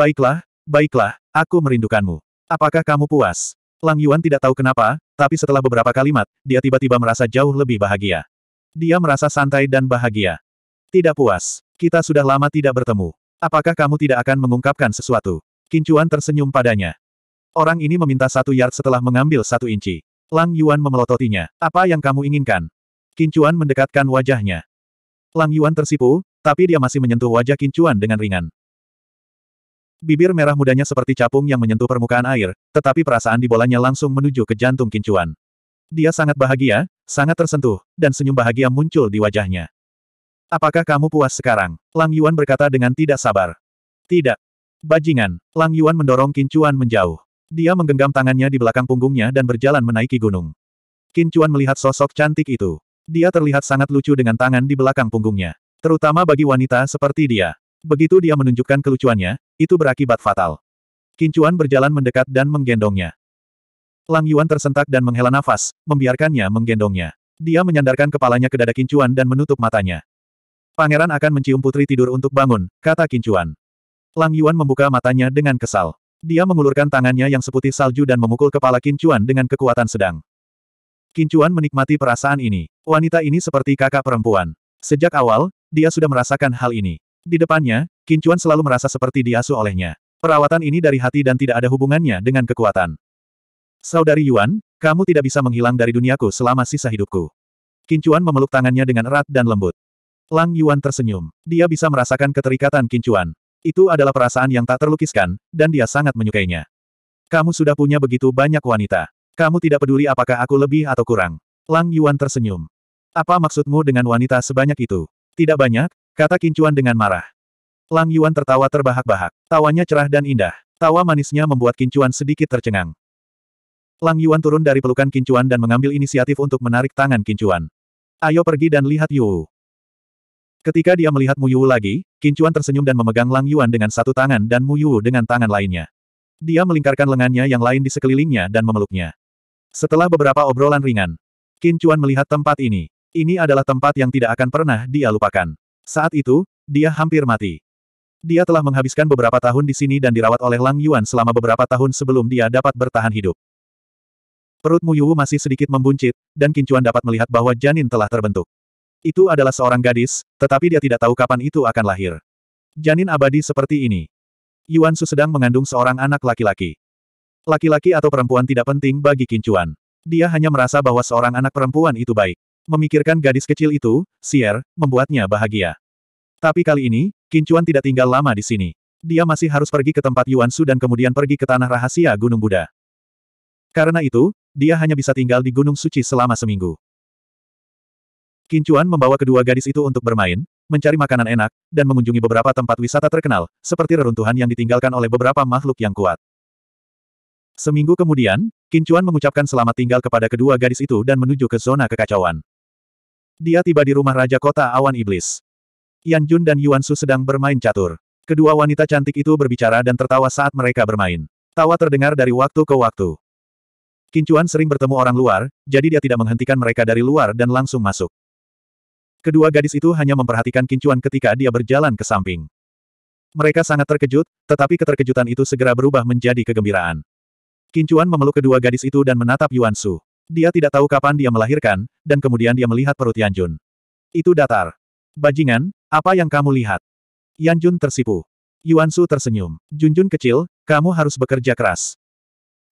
Baiklah, baiklah, aku merindukanmu. Apakah kamu puas? Lang Yuan tidak tahu kenapa, tapi setelah beberapa kalimat, dia tiba-tiba merasa jauh lebih bahagia. Dia merasa santai dan bahagia. Tidak puas. Kita sudah lama tidak bertemu. Apakah kamu tidak akan mengungkapkan sesuatu? Kincuan tersenyum padanya. Orang ini meminta satu yard setelah mengambil satu inci. Lang Yuan memelototinya. Apa yang kamu inginkan? Kincuan mendekatkan wajahnya. Lang Yuan tersipu, tapi dia masih menyentuh wajah Kincuan dengan ringan. Bibir merah mudanya seperti capung yang menyentuh permukaan air, tetapi perasaan di bolanya langsung menuju ke jantung kincuan. Dia sangat bahagia, sangat tersentuh, dan senyum bahagia muncul di wajahnya. Apakah kamu puas sekarang? Lang Yuan berkata dengan tidak sabar. Tidak. Bajingan. Lang Yuan mendorong Kincuan menjauh. Dia menggenggam tangannya di belakang punggungnya dan berjalan menaiki gunung. Kincuan melihat sosok cantik itu. Dia terlihat sangat lucu dengan tangan di belakang punggungnya. Terutama bagi wanita seperti dia. Begitu dia menunjukkan kelucuannya, itu berakibat fatal. Kincuan berjalan mendekat dan menggendongnya. Lang Yuan tersentak dan menghela nafas, membiarkannya menggendongnya. Dia menyandarkan kepalanya ke dada Kincuan dan menutup matanya. Pangeran akan mencium putri tidur untuk bangun, kata Kincuan. Lang Yuan membuka matanya dengan kesal. Dia mengulurkan tangannya yang seputih salju dan memukul kepala Kincuan dengan kekuatan sedang. Kincuan menikmati perasaan ini. Wanita ini seperti kakak perempuan. Sejak awal, dia sudah merasakan hal ini. Di depannya, Kincuan selalu merasa seperti diasuh olehnya. Perawatan ini dari hati dan tidak ada hubungannya dengan kekuatan. Saudari Yuan, kamu tidak bisa menghilang dari duniaku selama sisa hidupku. Kincuan memeluk tangannya dengan erat dan lembut. Lang Yuan tersenyum. Dia bisa merasakan keterikatan Kincuan. Itu adalah perasaan yang tak terlukiskan, dan dia sangat menyukainya. Kamu sudah punya begitu banyak wanita. Kamu tidak peduli apakah aku lebih atau kurang. Lang Yuan tersenyum. Apa maksudmu dengan wanita sebanyak itu? Tidak banyak, Kata Kincuan dengan marah. Lang Yuan tertawa terbahak-bahak. Tawanya cerah dan indah. Tawa manisnya membuat Kincuan sedikit tercengang. Lang Yuan turun dari pelukan Kincuan dan mengambil inisiatif untuk menarik tangan Kincuan. Ayo pergi dan lihat Yu. Ketika dia melihat Mu Yu lagi, Kincuan tersenyum dan memegang Lang Yuan dengan satu tangan dan Mu Yu dengan tangan lainnya. Dia melingkarkan lengannya yang lain di sekelilingnya dan memeluknya. Setelah beberapa obrolan ringan, Kincuan melihat tempat ini. Ini adalah tempat yang tidak akan pernah dia lupakan. Saat itu, dia hampir mati. Dia telah menghabiskan beberapa tahun di sini dan dirawat oleh Lang Yuan selama beberapa tahun sebelum dia dapat bertahan hidup. Perut Mu Yuwu masih sedikit membuncit, dan Kincuan dapat melihat bahwa janin telah terbentuk. Itu adalah seorang gadis, tetapi dia tidak tahu kapan itu akan lahir. Janin abadi seperti ini. Yuan Su sedang mengandung seorang anak laki-laki. Laki-laki atau perempuan tidak penting bagi Kincuan. Dia hanya merasa bahwa seorang anak perempuan itu baik. Memikirkan gadis kecil itu, Sier, membuatnya bahagia. Tapi kali ini, Kincuan tidak tinggal lama di sini. Dia masih harus pergi ke tempat Yuan Su dan kemudian pergi ke tanah rahasia Gunung Buddha. Karena itu, dia hanya bisa tinggal di Gunung Suci selama seminggu. Kincuan membawa kedua gadis itu untuk bermain, mencari makanan enak, dan mengunjungi beberapa tempat wisata terkenal, seperti reruntuhan yang ditinggalkan oleh beberapa makhluk yang kuat. Seminggu kemudian, Kincuan mengucapkan selamat tinggal kepada kedua gadis itu dan menuju ke zona kekacauan. Dia tiba di rumah Raja Kota Awan Iblis. Yan Jun dan Yuan Su sedang bermain catur. Kedua wanita cantik itu berbicara dan tertawa saat mereka bermain. Tawa terdengar dari waktu ke waktu. Kincuan sering bertemu orang luar, jadi dia tidak menghentikan mereka dari luar dan langsung masuk. Kedua gadis itu hanya memperhatikan Kincuan ketika dia berjalan ke samping. Mereka sangat terkejut, tetapi keterkejutan itu segera berubah menjadi kegembiraan. Kincuan memeluk kedua gadis itu dan menatap Yuan Su. Dia tidak tahu kapan dia melahirkan, dan kemudian dia melihat perut Yan Jun. Itu datar. Bajingan, apa yang kamu lihat? Yan Jun tersipu. Yuan Su tersenyum. Junjun kecil, kamu harus bekerja keras.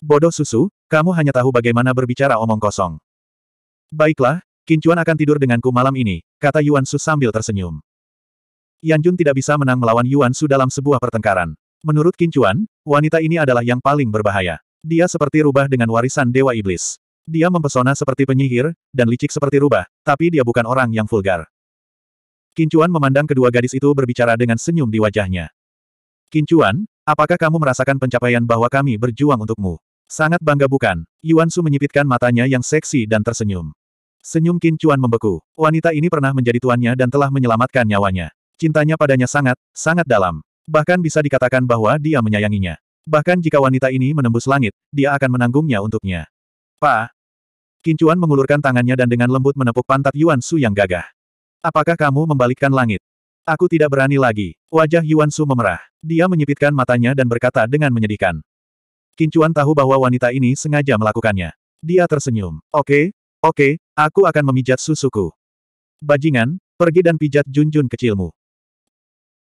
Bodoh susu, kamu hanya tahu bagaimana berbicara omong kosong. Baiklah, Kincuan akan tidur denganku malam ini, kata Yuan Su sambil tersenyum. Yan Jun tidak bisa menang melawan Yuan Su dalam sebuah pertengkaran. Menurut Kincuan, wanita ini adalah yang paling berbahaya. Dia seperti rubah dengan warisan Dewa Iblis. Dia mempesona seperti penyihir, dan licik seperti rubah, tapi dia bukan orang yang vulgar. Kincuan memandang kedua gadis itu berbicara dengan senyum di wajahnya. Kincuan, apakah kamu merasakan pencapaian bahwa kami berjuang untukmu? Sangat bangga bukan? Yuan Su menyipitkan matanya yang seksi dan tersenyum. Senyum Kincuan membeku. Wanita ini pernah menjadi tuannya dan telah menyelamatkan nyawanya. Cintanya padanya sangat, sangat dalam. Bahkan bisa dikatakan bahwa dia menyayanginya. Bahkan jika wanita ini menembus langit, dia akan menanggungnya untuknya. Pa! Kincuan mengulurkan tangannya dan dengan lembut menepuk pantat Yuan Su yang gagah. Apakah kamu membalikkan langit? Aku tidak berani lagi. Wajah Yuan Su memerah. Dia menyipitkan matanya dan berkata dengan menyedihkan. Kincuan tahu bahwa wanita ini sengaja melakukannya. Dia tersenyum. Oke, oke, aku akan memijat susuku. Bajingan, pergi dan pijat Junjun kecilmu.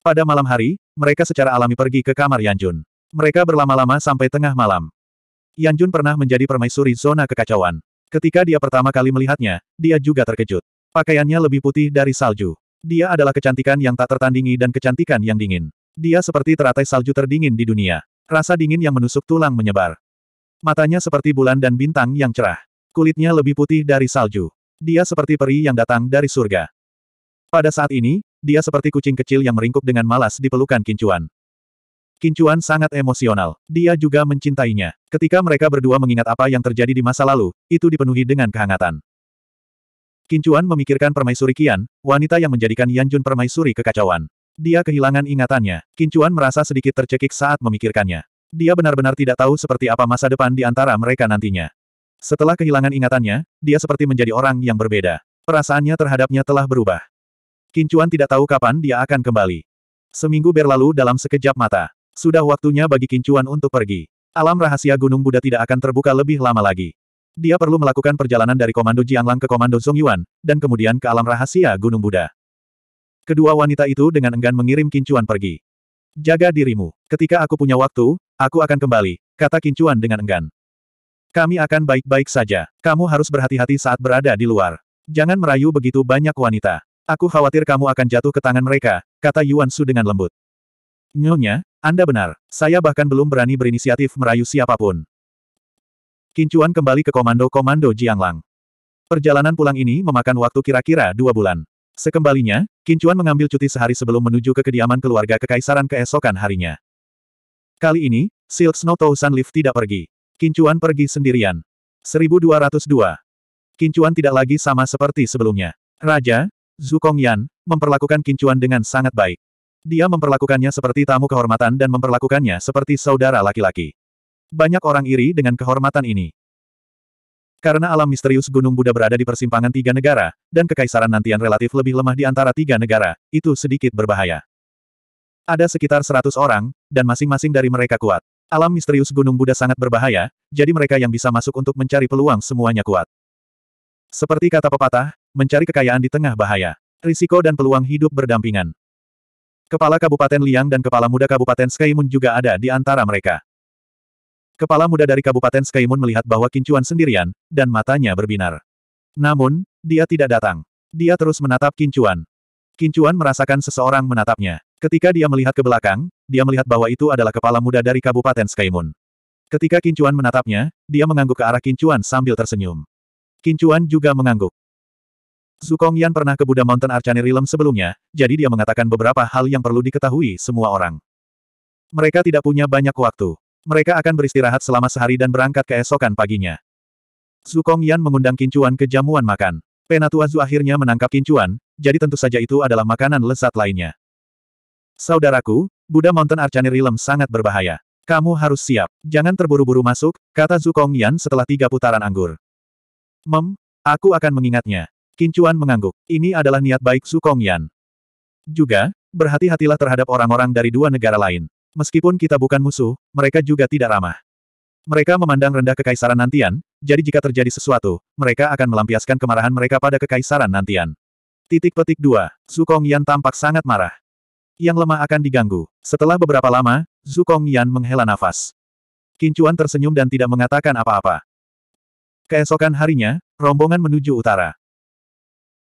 Pada malam hari, mereka secara alami pergi ke kamar Yanjun. Mereka berlama-lama sampai tengah malam. Yan Jun pernah menjadi permaisuri zona kekacauan. Ketika dia pertama kali melihatnya, dia juga terkejut. Pakaiannya lebih putih dari salju. Dia adalah kecantikan yang tak tertandingi dan kecantikan yang dingin. Dia seperti teratai salju terdingin di dunia. Rasa dingin yang menusuk tulang menyebar. Matanya seperti bulan dan bintang yang cerah. Kulitnya lebih putih dari salju. Dia seperti peri yang datang dari surga. Pada saat ini, dia seperti kucing kecil yang meringkuk dengan malas di pelukan kincuan. Kincuan sangat emosional. Dia juga mencintainya. Ketika mereka berdua mengingat apa yang terjadi di masa lalu, itu dipenuhi dengan kehangatan. Kincuan memikirkan permaisuri Kian, wanita yang menjadikan Yanjun permaisuri kekacauan. Dia kehilangan ingatannya. Kincuan merasa sedikit tercekik saat memikirkannya. Dia benar-benar tidak tahu seperti apa masa depan di antara mereka nantinya. Setelah kehilangan ingatannya, dia seperti menjadi orang yang berbeda. Perasaannya terhadapnya telah berubah. Kincuan tidak tahu kapan dia akan kembali. Seminggu berlalu dalam sekejap mata. Sudah waktunya bagi Kincuan untuk pergi. Alam rahasia Gunung Buddha tidak akan terbuka lebih lama lagi. Dia perlu melakukan perjalanan dari Komando Jianglang ke Komando Yuan, dan kemudian ke alam rahasia Gunung Buddha. Kedua wanita itu dengan enggan mengirim Kincuan pergi. Jaga dirimu. Ketika aku punya waktu, aku akan kembali, kata Kincuan dengan enggan. Kami akan baik-baik saja. Kamu harus berhati-hati saat berada di luar. Jangan merayu begitu banyak wanita. Aku khawatir kamu akan jatuh ke tangan mereka, kata Yuan Su dengan lembut. Nyonya, Anda benar. Saya bahkan belum berani berinisiatif merayu siapapun. Kincuan kembali ke komando-komando Jianglang. Perjalanan pulang ini memakan waktu kira-kira dua bulan. Sekembalinya, Kincuan mengambil cuti sehari sebelum menuju ke kediaman keluarga kekaisaran keesokan harinya. Kali ini, Silk Snow Tousan Lift tidak pergi. Kincuan pergi sendirian. 1202. Kincuan tidak lagi sama seperti sebelumnya. Raja, Zhu Yan, memperlakukan Kincuan dengan sangat baik. Dia memperlakukannya seperti tamu kehormatan dan memperlakukannya seperti saudara laki-laki. Banyak orang iri dengan kehormatan ini. Karena alam misterius Gunung Buddha berada di persimpangan tiga negara, dan kekaisaran nantian relatif lebih lemah di antara tiga negara, itu sedikit berbahaya. Ada sekitar seratus orang, dan masing-masing dari mereka kuat. Alam misterius Gunung Buddha sangat berbahaya, jadi mereka yang bisa masuk untuk mencari peluang semuanya kuat. Seperti kata pepatah, mencari kekayaan di tengah bahaya. Risiko dan peluang hidup berdampingan. Kepala Kabupaten Liang dan Kepala Muda Kabupaten Skaimun juga ada di antara mereka. Kepala Muda dari Kabupaten Skaimun melihat bahwa Kincuan sendirian, dan matanya berbinar. Namun, dia tidak datang. Dia terus menatap Kincuan. Kincuan merasakan seseorang menatapnya. Ketika dia melihat ke belakang, dia melihat bahwa itu adalah kepala muda dari Kabupaten Skaimun. Ketika Kincuan menatapnya, dia mengangguk ke arah Kincuan sambil tersenyum. Kincuan juga mengangguk. Yan pernah ke Buddha Mountain Arcane Realm sebelumnya, jadi dia mengatakan beberapa hal yang perlu diketahui semua orang. Mereka tidak punya banyak waktu. Mereka akan beristirahat selama sehari dan berangkat keesokan paginya. Yan mengundang Kincuan ke jamuan makan. Penatua Zu akhirnya menangkap Kincuan, jadi tentu saja itu adalah makanan lezat lainnya. Saudaraku, Buddha Mountain Arcane Realm sangat berbahaya. Kamu harus siap. Jangan terburu-buru masuk, kata Yan setelah tiga putaran anggur. Mem, aku akan mengingatnya. Kincuan mengangguk. Ini adalah niat baik Su Kongyan. Juga, berhati-hatilah terhadap orang-orang dari dua negara lain. Meskipun kita bukan musuh, mereka juga tidak ramah. Mereka memandang rendah kekaisaran Nantian, jadi jika terjadi sesuatu, mereka akan melampiaskan kemarahan mereka pada kekaisaran Nantian. Titik petik 2. Su Kongyan tampak sangat marah. Yang lemah akan diganggu. Setelah beberapa lama, Su Kongyan menghela nafas. Kincuan tersenyum dan tidak mengatakan apa-apa. Keesokan harinya, rombongan menuju utara.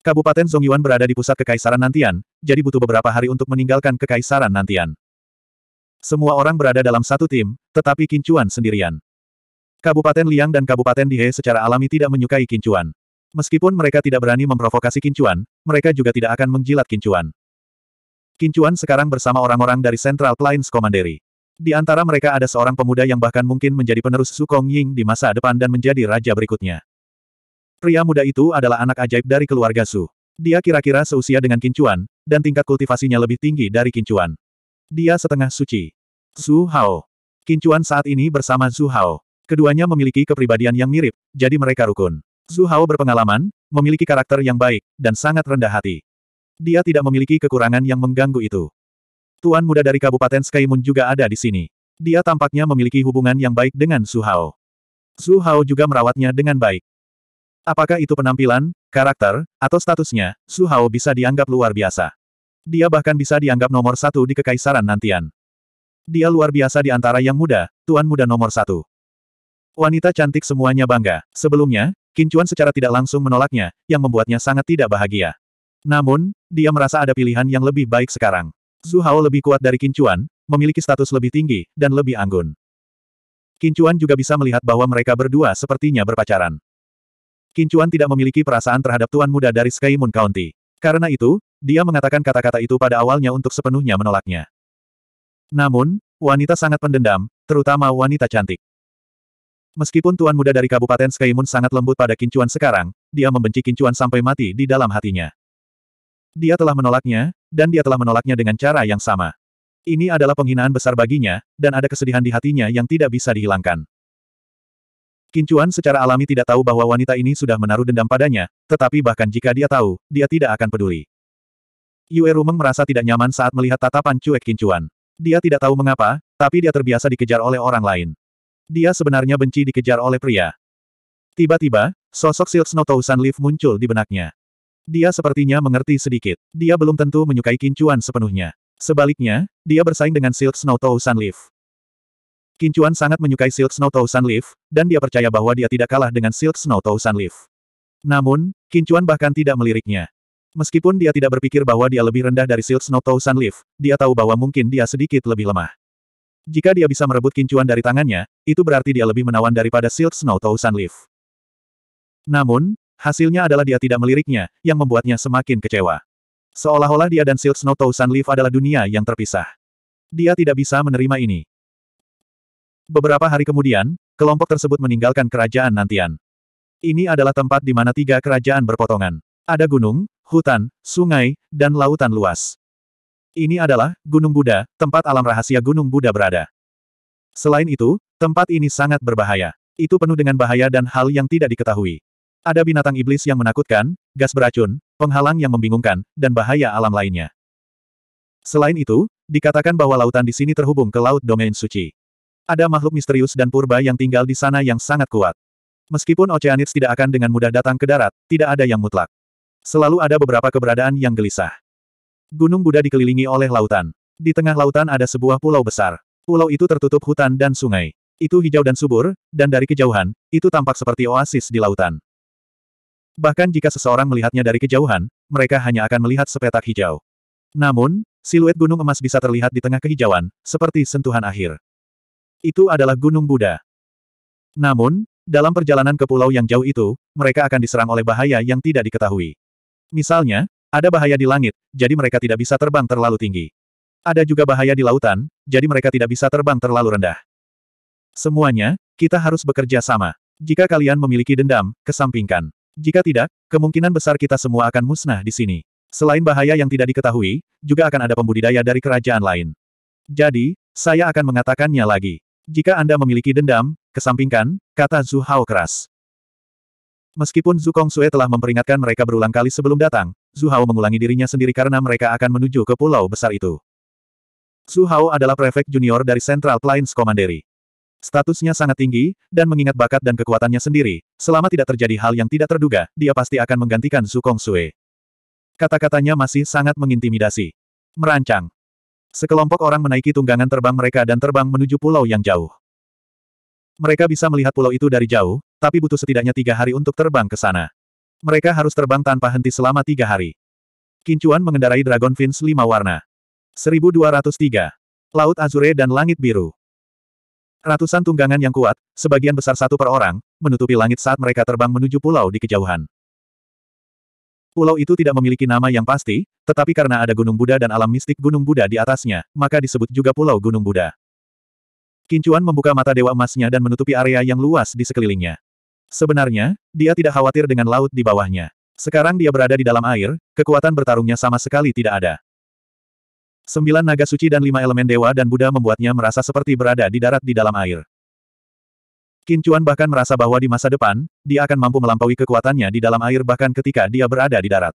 Kabupaten Zongyuan berada di pusat Kekaisaran Nantian, jadi butuh beberapa hari untuk meninggalkan Kekaisaran Nantian. Semua orang berada dalam satu tim, tetapi Kincuan sendirian. Kabupaten Liang dan Kabupaten Dihe secara alami tidak menyukai Kincuan. Meskipun mereka tidak berani memprovokasi Kincuan, mereka juga tidak akan menjilat Kincuan. Kincuan sekarang bersama orang-orang dari Central Plains Commandery. Di antara mereka ada seorang pemuda yang bahkan mungkin menjadi penerus Sukong Ying di masa depan dan menjadi raja berikutnya. Pria muda itu adalah anak ajaib dari keluarga Su. Dia kira-kira seusia dengan Kincuan, dan tingkat kultivasinya lebih tinggi dari Kincuan. Dia setengah suci. Su Hao. Kincuan saat ini bersama Su Hao. Keduanya memiliki kepribadian yang mirip, jadi mereka rukun. Su Hao berpengalaman, memiliki karakter yang baik, dan sangat rendah hati. Dia tidak memiliki kekurangan yang mengganggu itu. Tuan muda dari Kabupaten Skymun juga ada di sini. Dia tampaknya memiliki hubungan yang baik dengan Su Hao. Su Hao juga merawatnya dengan baik. Apakah itu penampilan, karakter, atau statusnya, Su Hao bisa dianggap luar biasa. Dia bahkan bisa dianggap nomor satu di kekaisaran nantian. Dia luar biasa di antara yang muda, tuan muda nomor satu. Wanita cantik semuanya bangga. Sebelumnya, Kincuan secara tidak langsung menolaknya, yang membuatnya sangat tidak bahagia. Namun, dia merasa ada pilihan yang lebih baik sekarang. Su Hao lebih kuat dari Kincuan, memiliki status lebih tinggi, dan lebih anggun. Kincuan juga bisa melihat bahwa mereka berdua sepertinya berpacaran. Kincuan tidak memiliki perasaan terhadap tuan muda dari Sky Moon County. Karena itu, dia mengatakan kata-kata itu pada awalnya untuk sepenuhnya menolaknya. Namun, wanita sangat pendendam, terutama wanita cantik. Meskipun tuan muda dari Kabupaten Sky Moon sangat lembut pada Kincuan sekarang, dia membenci Kincuan sampai mati di dalam hatinya. Dia telah menolaknya, dan dia telah menolaknya dengan cara yang sama. Ini adalah penghinaan besar baginya, dan ada kesedihan di hatinya yang tidak bisa dihilangkan. Kincuan secara alami tidak tahu bahwa wanita ini sudah menaruh dendam padanya, tetapi bahkan jika dia tahu, dia tidak akan peduli. Yue Rumeng merasa tidak nyaman saat melihat tatapan cuek Kincuan. Dia tidak tahu mengapa, tapi dia terbiasa dikejar oleh orang lain. Dia sebenarnya benci dikejar oleh pria. Tiba-tiba, sosok Silk Snow Tausan Leaf muncul di benaknya. Dia sepertinya mengerti sedikit. Dia belum tentu menyukai Kincuan sepenuhnya. Sebaliknya, dia bersaing dengan Silk Snow Tausan Leaf. Kincuan sangat menyukai Silk Snow Thousand Leaf, dan dia percaya bahwa dia tidak kalah dengan Silk Snow Thousand Leaf. Namun, Kincuan bahkan tidak meliriknya. Meskipun dia tidak berpikir bahwa dia lebih rendah dari Silk Snow Thousand Leaf, dia tahu bahwa mungkin dia sedikit lebih lemah. Jika dia bisa merebut Kincuan dari tangannya, itu berarti dia lebih menawan daripada Silk Snow Thousand Leaf. Namun, hasilnya adalah dia tidak meliriknya, yang membuatnya semakin kecewa. Seolah-olah dia dan Silk Snow Thousand Leaf adalah dunia yang terpisah. Dia tidak bisa menerima ini. Beberapa hari kemudian, kelompok tersebut meninggalkan kerajaan Nantian. Ini adalah tempat di mana tiga kerajaan berpotongan. Ada gunung, hutan, sungai, dan lautan luas. Ini adalah Gunung Buddha, tempat alam rahasia Gunung Buddha berada. Selain itu, tempat ini sangat berbahaya. Itu penuh dengan bahaya dan hal yang tidak diketahui. Ada binatang iblis yang menakutkan, gas beracun, penghalang yang membingungkan, dan bahaya alam lainnya. Selain itu, dikatakan bahwa lautan di sini terhubung ke Laut Domain Suci. Ada makhluk misterius dan purba yang tinggal di sana yang sangat kuat. Meskipun Oceanids tidak akan dengan mudah datang ke darat, tidak ada yang mutlak. Selalu ada beberapa keberadaan yang gelisah. Gunung Buddha dikelilingi oleh lautan. Di tengah lautan ada sebuah pulau besar. Pulau itu tertutup hutan dan sungai. Itu hijau dan subur, dan dari kejauhan, itu tampak seperti oasis di lautan. Bahkan jika seseorang melihatnya dari kejauhan, mereka hanya akan melihat sepetak hijau. Namun, siluet gunung emas bisa terlihat di tengah kehijauan, seperti sentuhan akhir. Itu adalah Gunung Buddha. Namun, dalam perjalanan ke pulau yang jauh itu, mereka akan diserang oleh bahaya yang tidak diketahui. Misalnya, ada bahaya di langit, jadi mereka tidak bisa terbang terlalu tinggi. Ada juga bahaya di lautan, jadi mereka tidak bisa terbang terlalu rendah. Semuanya, kita harus bekerja sama. Jika kalian memiliki dendam, kesampingkan. Jika tidak, kemungkinan besar kita semua akan musnah di sini. Selain bahaya yang tidak diketahui, juga akan ada pembudidaya dari kerajaan lain. Jadi, saya akan mengatakannya lagi. Jika Anda memiliki dendam, kesampingkan, kata Zhu Hao keras. Meskipun Zhu Kong Sue telah memperingatkan mereka berulang kali sebelum datang, Zhu Hao mengulangi dirinya sendiri karena mereka akan menuju ke pulau besar itu. Zhu Hao adalah prefek junior dari Central Plains Commandery. Statusnya sangat tinggi, dan mengingat bakat dan kekuatannya sendiri, selama tidak terjadi hal yang tidak terduga, dia pasti akan menggantikan Zhu Kong Sue. Kata-katanya masih sangat mengintimidasi. Merancang. Sekelompok orang menaiki tunggangan terbang mereka dan terbang menuju pulau yang jauh. Mereka bisa melihat pulau itu dari jauh, tapi butuh setidaknya tiga hari untuk terbang ke sana. Mereka harus terbang tanpa henti selama tiga hari. Kincuan mengendarai Dragon Fins lima warna. 1203. Laut Azure dan Langit Biru. Ratusan tunggangan yang kuat, sebagian besar satu per orang, menutupi langit saat mereka terbang menuju pulau di kejauhan. Pulau itu tidak memiliki nama yang pasti, tetapi karena ada Gunung Buddha dan alam mistik Gunung Buddha di atasnya, maka disebut juga Pulau Gunung Buddha. Kincuan membuka mata dewa emasnya dan menutupi area yang luas di sekelilingnya. Sebenarnya, dia tidak khawatir dengan laut di bawahnya. Sekarang dia berada di dalam air, kekuatan bertarungnya sama sekali tidak ada. Sembilan naga suci dan lima elemen dewa dan Buddha membuatnya merasa seperti berada di darat di dalam air. Qin Chuan bahkan merasa bahwa di masa depan, dia akan mampu melampaui kekuatannya di dalam air bahkan ketika dia berada di darat.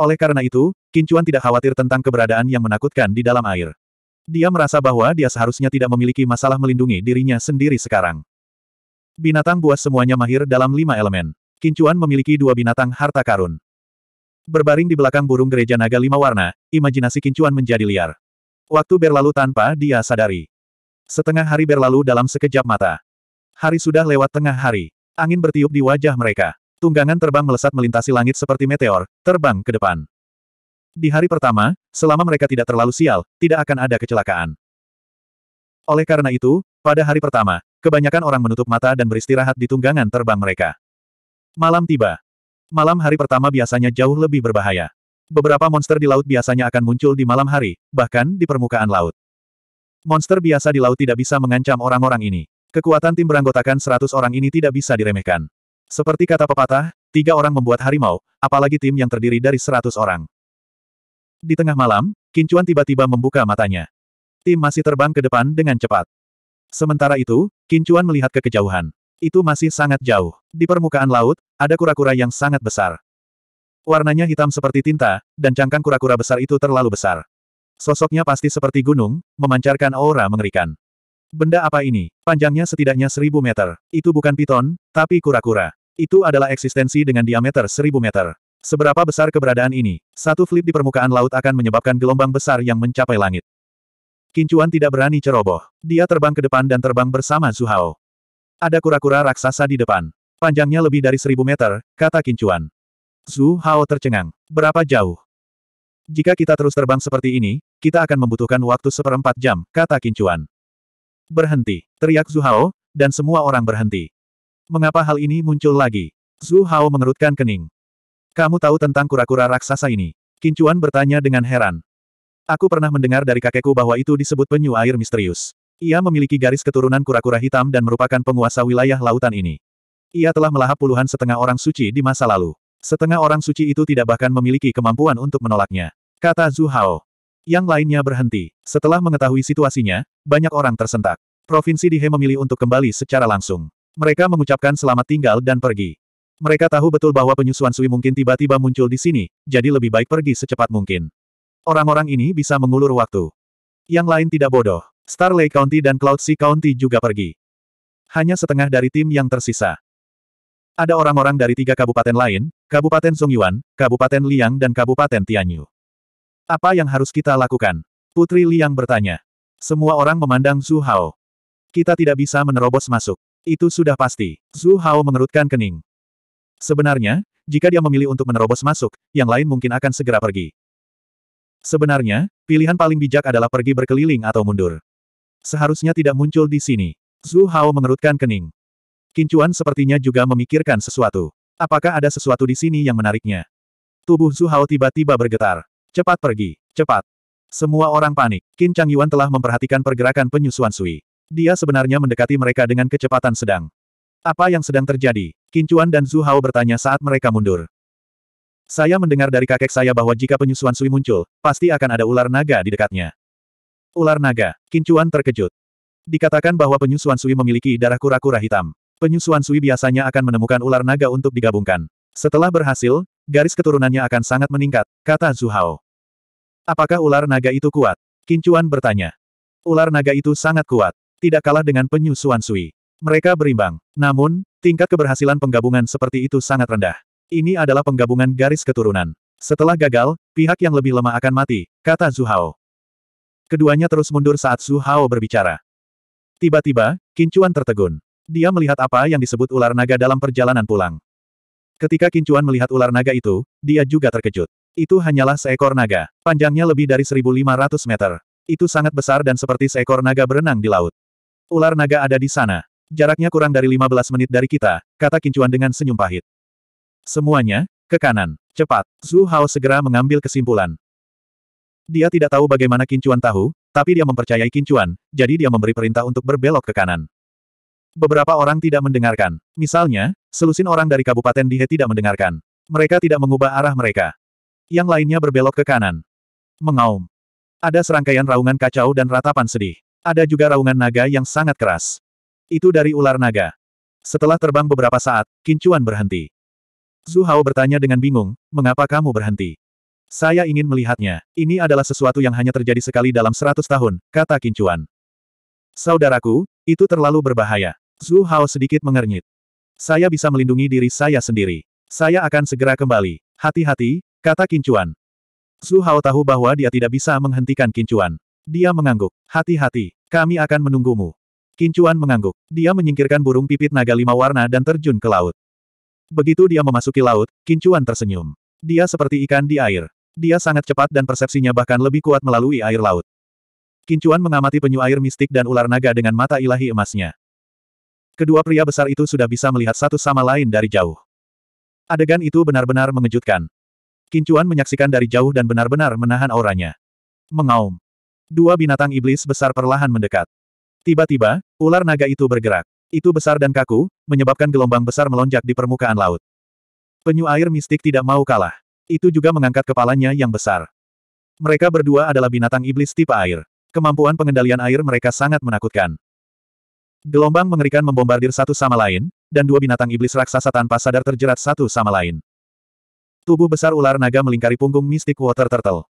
Oleh karena itu, Qin Chuan tidak khawatir tentang keberadaan yang menakutkan di dalam air. Dia merasa bahwa dia seharusnya tidak memiliki masalah melindungi dirinya sendiri sekarang. Binatang buas semuanya mahir dalam lima elemen. Qin Chuan memiliki dua binatang harta karun. Berbaring di belakang burung gereja naga lima warna, imajinasi Qin Chuan menjadi liar. Waktu berlalu tanpa dia sadari. Setengah hari berlalu dalam sekejap mata. Hari sudah lewat tengah hari. Angin bertiup di wajah mereka. Tunggangan terbang melesat melintasi langit seperti meteor, terbang ke depan. Di hari pertama, selama mereka tidak terlalu sial, tidak akan ada kecelakaan. Oleh karena itu, pada hari pertama, kebanyakan orang menutup mata dan beristirahat di tunggangan terbang mereka. Malam tiba. Malam hari pertama biasanya jauh lebih berbahaya. Beberapa monster di laut biasanya akan muncul di malam hari, bahkan di permukaan laut. Monster biasa di laut tidak bisa mengancam orang-orang ini. Kekuatan tim beranggotakan 100 orang ini tidak bisa diremehkan. Seperti kata pepatah, tiga orang membuat harimau, apalagi tim yang terdiri dari 100 orang. Di tengah malam, Kincuan tiba-tiba membuka matanya. Tim masih terbang ke depan dengan cepat. Sementara itu, Kincuan melihat ke kejauhan. Itu masih sangat jauh. Di permukaan laut, ada kura-kura yang sangat besar. Warnanya hitam seperti tinta, dan cangkang kura-kura besar itu terlalu besar. Sosoknya pasti seperti gunung, memancarkan aura mengerikan. Benda apa ini? Panjangnya setidaknya seribu meter. Itu bukan piton, tapi kura-kura. Itu adalah eksistensi dengan diameter seribu meter. Seberapa besar keberadaan ini? Satu flip di permukaan laut akan menyebabkan gelombang besar yang mencapai langit. Kincuan tidak berani ceroboh. Dia terbang ke depan dan terbang bersama Zuhao. Ada kura-kura raksasa di depan. Panjangnya lebih dari seribu meter, kata Kincuan. Zhu Hao tercengang. Berapa jauh? Jika kita terus terbang seperti ini, kita akan membutuhkan waktu seperempat jam, kata Kincuan. Berhenti, teriak Zuhao, dan semua orang berhenti. Mengapa hal ini muncul lagi? Zuhao mengerutkan kening. Kamu tahu tentang kura-kura raksasa ini? Kincuan bertanya dengan heran. Aku pernah mendengar dari kakekku bahwa itu disebut penyu air misterius. Ia memiliki garis keturunan kura-kura hitam dan merupakan penguasa wilayah lautan ini. Ia telah melahap puluhan setengah orang suci di masa lalu. Setengah orang suci itu tidak bahkan memiliki kemampuan untuk menolaknya. Kata Zhu Hao. Yang lainnya berhenti. Setelah mengetahui situasinya, banyak orang tersentak. Provinsi Dihe memilih untuk kembali secara langsung. Mereka mengucapkan selamat tinggal dan pergi. Mereka tahu betul bahwa penyusuan Sui mungkin tiba-tiba muncul di sini, jadi lebih baik pergi secepat mungkin. Orang-orang ini bisa mengulur waktu. Yang lain tidak bodoh. Star Lake County dan Cloud Sea County juga pergi. Hanya setengah dari tim yang tersisa. Ada orang-orang dari tiga kabupaten lain, Kabupaten Songyuan, Kabupaten Liang dan Kabupaten Tianyu. Apa yang harus kita lakukan? Putri Liang bertanya. Semua orang memandang Zhu Hao. Kita tidak bisa menerobos masuk. Itu sudah pasti. Zhu Hao mengerutkan kening. Sebenarnya, jika dia memilih untuk menerobos masuk, yang lain mungkin akan segera pergi. Sebenarnya, pilihan paling bijak adalah pergi berkeliling atau mundur. Seharusnya tidak muncul di sini. Zhu Hao mengerutkan kening. Kincuan sepertinya juga memikirkan sesuatu. Apakah ada sesuatu di sini yang menariknya? Tubuh Zhu Hao tiba-tiba bergetar. Cepat pergi, cepat. Semua orang panik. Qin Chang Yuan telah memperhatikan pergerakan penyusuan Sui. Dia sebenarnya mendekati mereka dengan kecepatan sedang. Apa yang sedang terjadi? Kincuan dan Zhu Hao bertanya saat mereka mundur. Saya mendengar dari kakek saya bahwa jika penyusuan Sui muncul, pasti akan ada ular naga di dekatnya. Ular naga, Kincuan terkejut. Dikatakan bahwa penyusuan Sui memiliki darah kura-kura hitam. Penyusuan Sui biasanya akan menemukan ular naga untuk digabungkan. Setelah berhasil, garis keturunannya akan sangat meningkat, kata Zhu Hao. Apakah ular naga itu kuat? Kincuan bertanya. Ular naga itu sangat kuat tidak kalah dengan penyu Suan Sui. Mereka berimbang. Namun, tingkat keberhasilan penggabungan seperti itu sangat rendah. Ini adalah penggabungan garis keturunan. Setelah gagal, pihak yang lebih lemah akan mati, kata Zhu Hao. Keduanya terus mundur saat Zhu Hao berbicara. Tiba-tiba, Kincuan tertegun. Dia melihat apa yang disebut ular naga dalam perjalanan pulang. Ketika Kincuan melihat ular naga itu, dia juga terkejut. Itu hanyalah seekor naga. Panjangnya lebih dari 1500 meter. Itu sangat besar dan seperti seekor naga berenang di laut. Ular naga ada di sana. Jaraknya kurang dari 15 menit dari kita, kata Kincuan dengan senyum pahit. Semuanya, ke kanan. Cepat. Zhu Hao segera mengambil kesimpulan. Dia tidak tahu bagaimana Kincuan tahu, tapi dia mempercayai Kincuan, jadi dia memberi perintah untuk berbelok ke kanan. Beberapa orang tidak mendengarkan. Misalnya, selusin orang dari Kabupaten Dihe tidak mendengarkan. Mereka tidak mengubah arah mereka. Yang lainnya berbelok ke kanan. Mengaum. Ada serangkaian raungan kacau dan ratapan sedih. Ada juga raungan naga yang sangat keras. Itu dari ular naga. Setelah terbang beberapa saat, Kincuan berhenti. Zhu Hao bertanya dengan bingung, mengapa kamu berhenti? Saya ingin melihatnya. Ini adalah sesuatu yang hanya terjadi sekali dalam seratus tahun, kata Kincuan. Saudaraku, itu terlalu berbahaya. Zhu Hao sedikit mengernyit. Saya bisa melindungi diri saya sendiri. Saya akan segera kembali. Hati-hati, kata Kincuan. Zhu Hao tahu bahwa dia tidak bisa menghentikan Kincuan. Dia mengangguk. Hati-hati, kami akan menunggumu. Kincuan mengangguk. Dia menyingkirkan burung pipit naga lima warna dan terjun ke laut. Begitu dia memasuki laut, Kincuan tersenyum. Dia seperti ikan di air. Dia sangat cepat dan persepsinya bahkan lebih kuat melalui air laut. Kincuan mengamati penyu air mistik dan ular naga dengan mata ilahi emasnya. Kedua pria besar itu sudah bisa melihat satu sama lain dari jauh. Adegan itu benar-benar mengejutkan. Kincuan menyaksikan dari jauh dan benar-benar menahan auranya. Mengaum. Dua binatang iblis besar perlahan mendekat. Tiba-tiba, ular naga itu bergerak. Itu besar dan kaku, menyebabkan gelombang besar melonjak di permukaan laut. Penyu air mistik tidak mau kalah. Itu juga mengangkat kepalanya yang besar. Mereka berdua adalah binatang iblis tipe air. Kemampuan pengendalian air mereka sangat menakutkan. Gelombang mengerikan membombardir satu sama lain, dan dua binatang iblis raksasa tanpa sadar terjerat satu sama lain. Tubuh besar ular naga melingkari punggung mistik Water Turtle.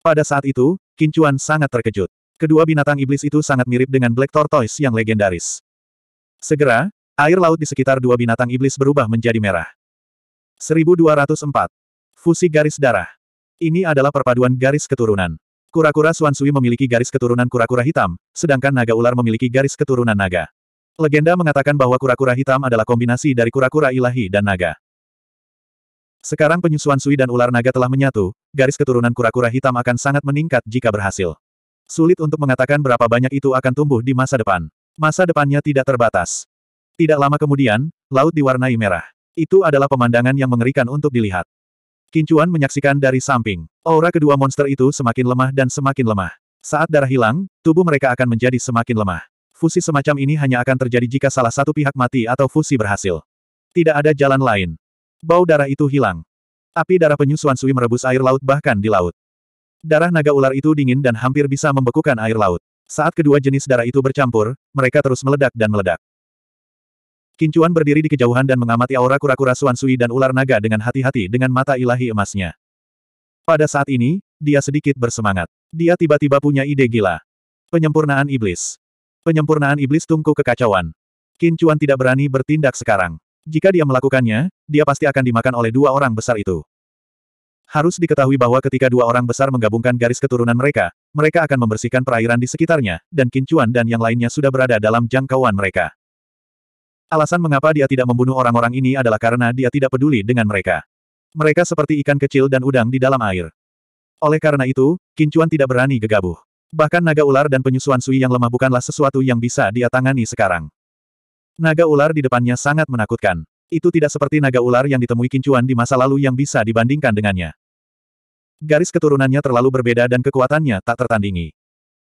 Pada saat itu, Kincuan sangat terkejut. Kedua binatang iblis itu sangat mirip dengan Black Tortoise yang legendaris. Segera, air laut di sekitar dua binatang iblis berubah menjadi merah. 1204. Fusi garis darah. Ini adalah perpaduan garis keturunan. Kura-kura Suansui memiliki garis keturunan kura-kura hitam, sedangkan naga ular memiliki garis keturunan naga. Legenda mengatakan bahwa kura-kura hitam adalah kombinasi dari kura-kura ilahi dan naga. Sekarang penyusuan Sui dan ular naga telah menyatu, garis keturunan kura-kura hitam akan sangat meningkat jika berhasil. Sulit untuk mengatakan berapa banyak itu akan tumbuh di masa depan. Masa depannya tidak terbatas. Tidak lama kemudian, laut diwarnai merah. Itu adalah pemandangan yang mengerikan untuk dilihat. Kincuan menyaksikan dari samping. Aura kedua monster itu semakin lemah dan semakin lemah. Saat darah hilang, tubuh mereka akan menjadi semakin lemah. Fusi semacam ini hanya akan terjadi jika salah satu pihak mati atau fusi berhasil. Tidak ada jalan lain bau darah itu hilang. Api darah penyu sui merebus air laut bahkan di laut. Darah naga ular itu dingin dan hampir bisa membekukan air laut. Saat kedua jenis darah itu bercampur, mereka terus meledak dan meledak. Kincuan berdiri di kejauhan dan mengamati aura kura-kura suan sui dan ular naga dengan hati-hati dengan mata ilahi emasnya. Pada saat ini, dia sedikit bersemangat. Dia tiba-tiba punya ide gila. Penyempurnaan iblis. Penyempurnaan iblis tungku kekacauan. Kincuan tidak berani bertindak sekarang. Jika dia melakukannya, dia pasti akan dimakan oleh dua orang besar itu. Harus diketahui bahwa ketika dua orang besar menggabungkan garis keturunan mereka, mereka akan membersihkan perairan di sekitarnya, dan Kincuan dan yang lainnya sudah berada dalam jangkauan mereka. Alasan mengapa dia tidak membunuh orang-orang ini adalah karena dia tidak peduli dengan mereka. Mereka seperti ikan kecil dan udang di dalam air. Oleh karena itu, Kincuan tidak berani gegabah. Bahkan naga ular dan penyusuan Sui yang lemah bukanlah sesuatu yang bisa dia tangani sekarang. Naga ular di depannya sangat menakutkan. Itu tidak seperti naga ular yang ditemui Kincuan di masa lalu yang bisa dibandingkan dengannya. Garis keturunannya terlalu berbeda dan kekuatannya tak tertandingi.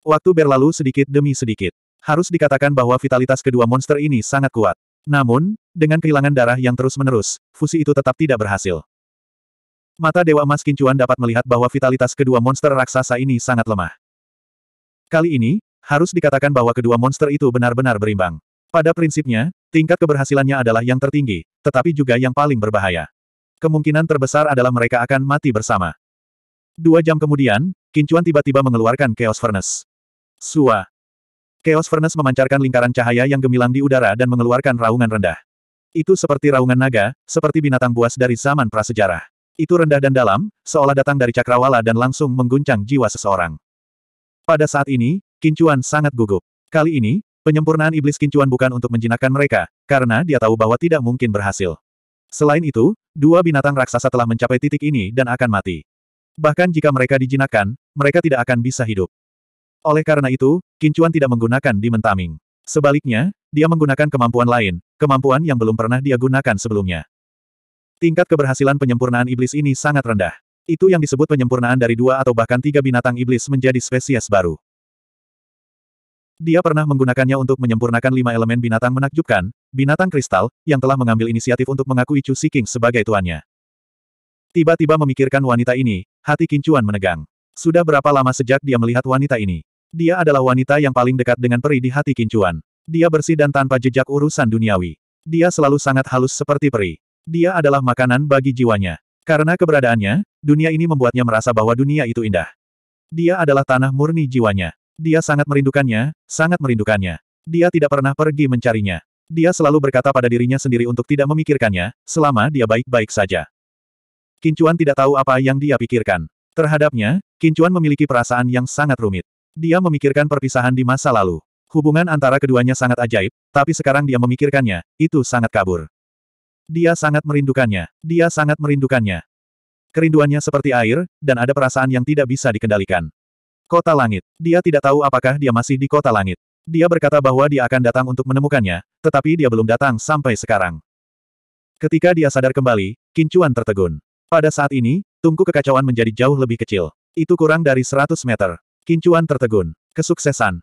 Waktu berlalu sedikit demi sedikit. Harus dikatakan bahwa vitalitas kedua monster ini sangat kuat. Namun, dengan kehilangan darah yang terus-menerus, fusi itu tetap tidak berhasil. Mata Dewa Emas Kincuan dapat melihat bahwa vitalitas kedua monster raksasa ini sangat lemah. Kali ini, harus dikatakan bahwa kedua monster itu benar-benar berimbang. Pada prinsipnya, tingkat keberhasilannya adalah yang tertinggi, tetapi juga yang paling berbahaya. Kemungkinan terbesar adalah mereka akan mati bersama. Dua jam kemudian, Kincuan tiba-tiba mengeluarkan Chaos Furnace. Sua. Chaos Furnace memancarkan lingkaran cahaya yang gemilang di udara dan mengeluarkan raungan rendah. Itu seperti raungan naga, seperti binatang buas dari zaman prasejarah. Itu rendah dan dalam, seolah datang dari cakrawala dan langsung mengguncang jiwa seseorang. Pada saat ini, Kincuan sangat gugup. Kali ini, Penyempurnaan iblis kincuan bukan untuk menjinakkan mereka, karena dia tahu bahwa tidak mungkin berhasil. Selain itu, dua binatang raksasa telah mencapai titik ini dan akan mati. Bahkan jika mereka dijinakkan, mereka tidak akan bisa hidup. Oleh karena itu, Kincuan tidak menggunakan dimentaming. Sebaliknya, dia menggunakan kemampuan lain, kemampuan yang belum pernah dia gunakan sebelumnya. Tingkat keberhasilan penyempurnaan iblis ini sangat rendah. Itu yang disebut penyempurnaan dari dua atau bahkan tiga binatang iblis menjadi spesies baru. Dia pernah menggunakannya untuk menyempurnakan lima elemen binatang menakjubkan, binatang kristal, yang telah mengambil inisiatif untuk mengakui Chu Siking sebagai tuannya. Tiba-tiba memikirkan wanita ini, hati Kincuan menegang. Sudah berapa lama sejak dia melihat wanita ini? Dia adalah wanita yang paling dekat dengan peri di hati Kincuan. Dia bersih dan tanpa jejak urusan duniawi. Dia selalu sangat halus seperti peri. Dia adalah makanan bagi jiwanya. Karena keberadaannya, dunia ini membuatnya merasa bahwa dunia itu indah. Dia adalah tanah murni jiwanya. Dia sangat merindukannya, sangat merindukannya. Dia tidak pernah pergi mencarinya. Dia selalu berkata pada dirinya sendiri untuk tidak memikirkannya, selama dia baik-baik saja. Kincuan tidak tahu apa yang dia pikirkan. Terhadapnya, Kincuan memiliki perasaan yang sangat rumit. Dia memikirkan perpisahan di masa lalu. Hubungan antara keduanya sangat ajaib, tapi sekarang dia memikirkannya, itu sangat kabur. Dia sangat merindukannya. Dia sangat merindukannya. Kerinduannya seperti air, dan ada perasaan yang tidak bisa dikendalikan. Kota Langit. Dia tidak tahu apakah dia masih di Kota Langit. Dia berkata bahwa dia akan datang untuk menemukannya, tetapi dia belum datang sampai sekarang. Ketika dia sadar kembali, kincuan tertegun. Pada saat ini, tungku kekacauan menjadi jauh lebih kecil. Itu kurang dari 100 meter. Kincuan tertegun. Kesuksesan.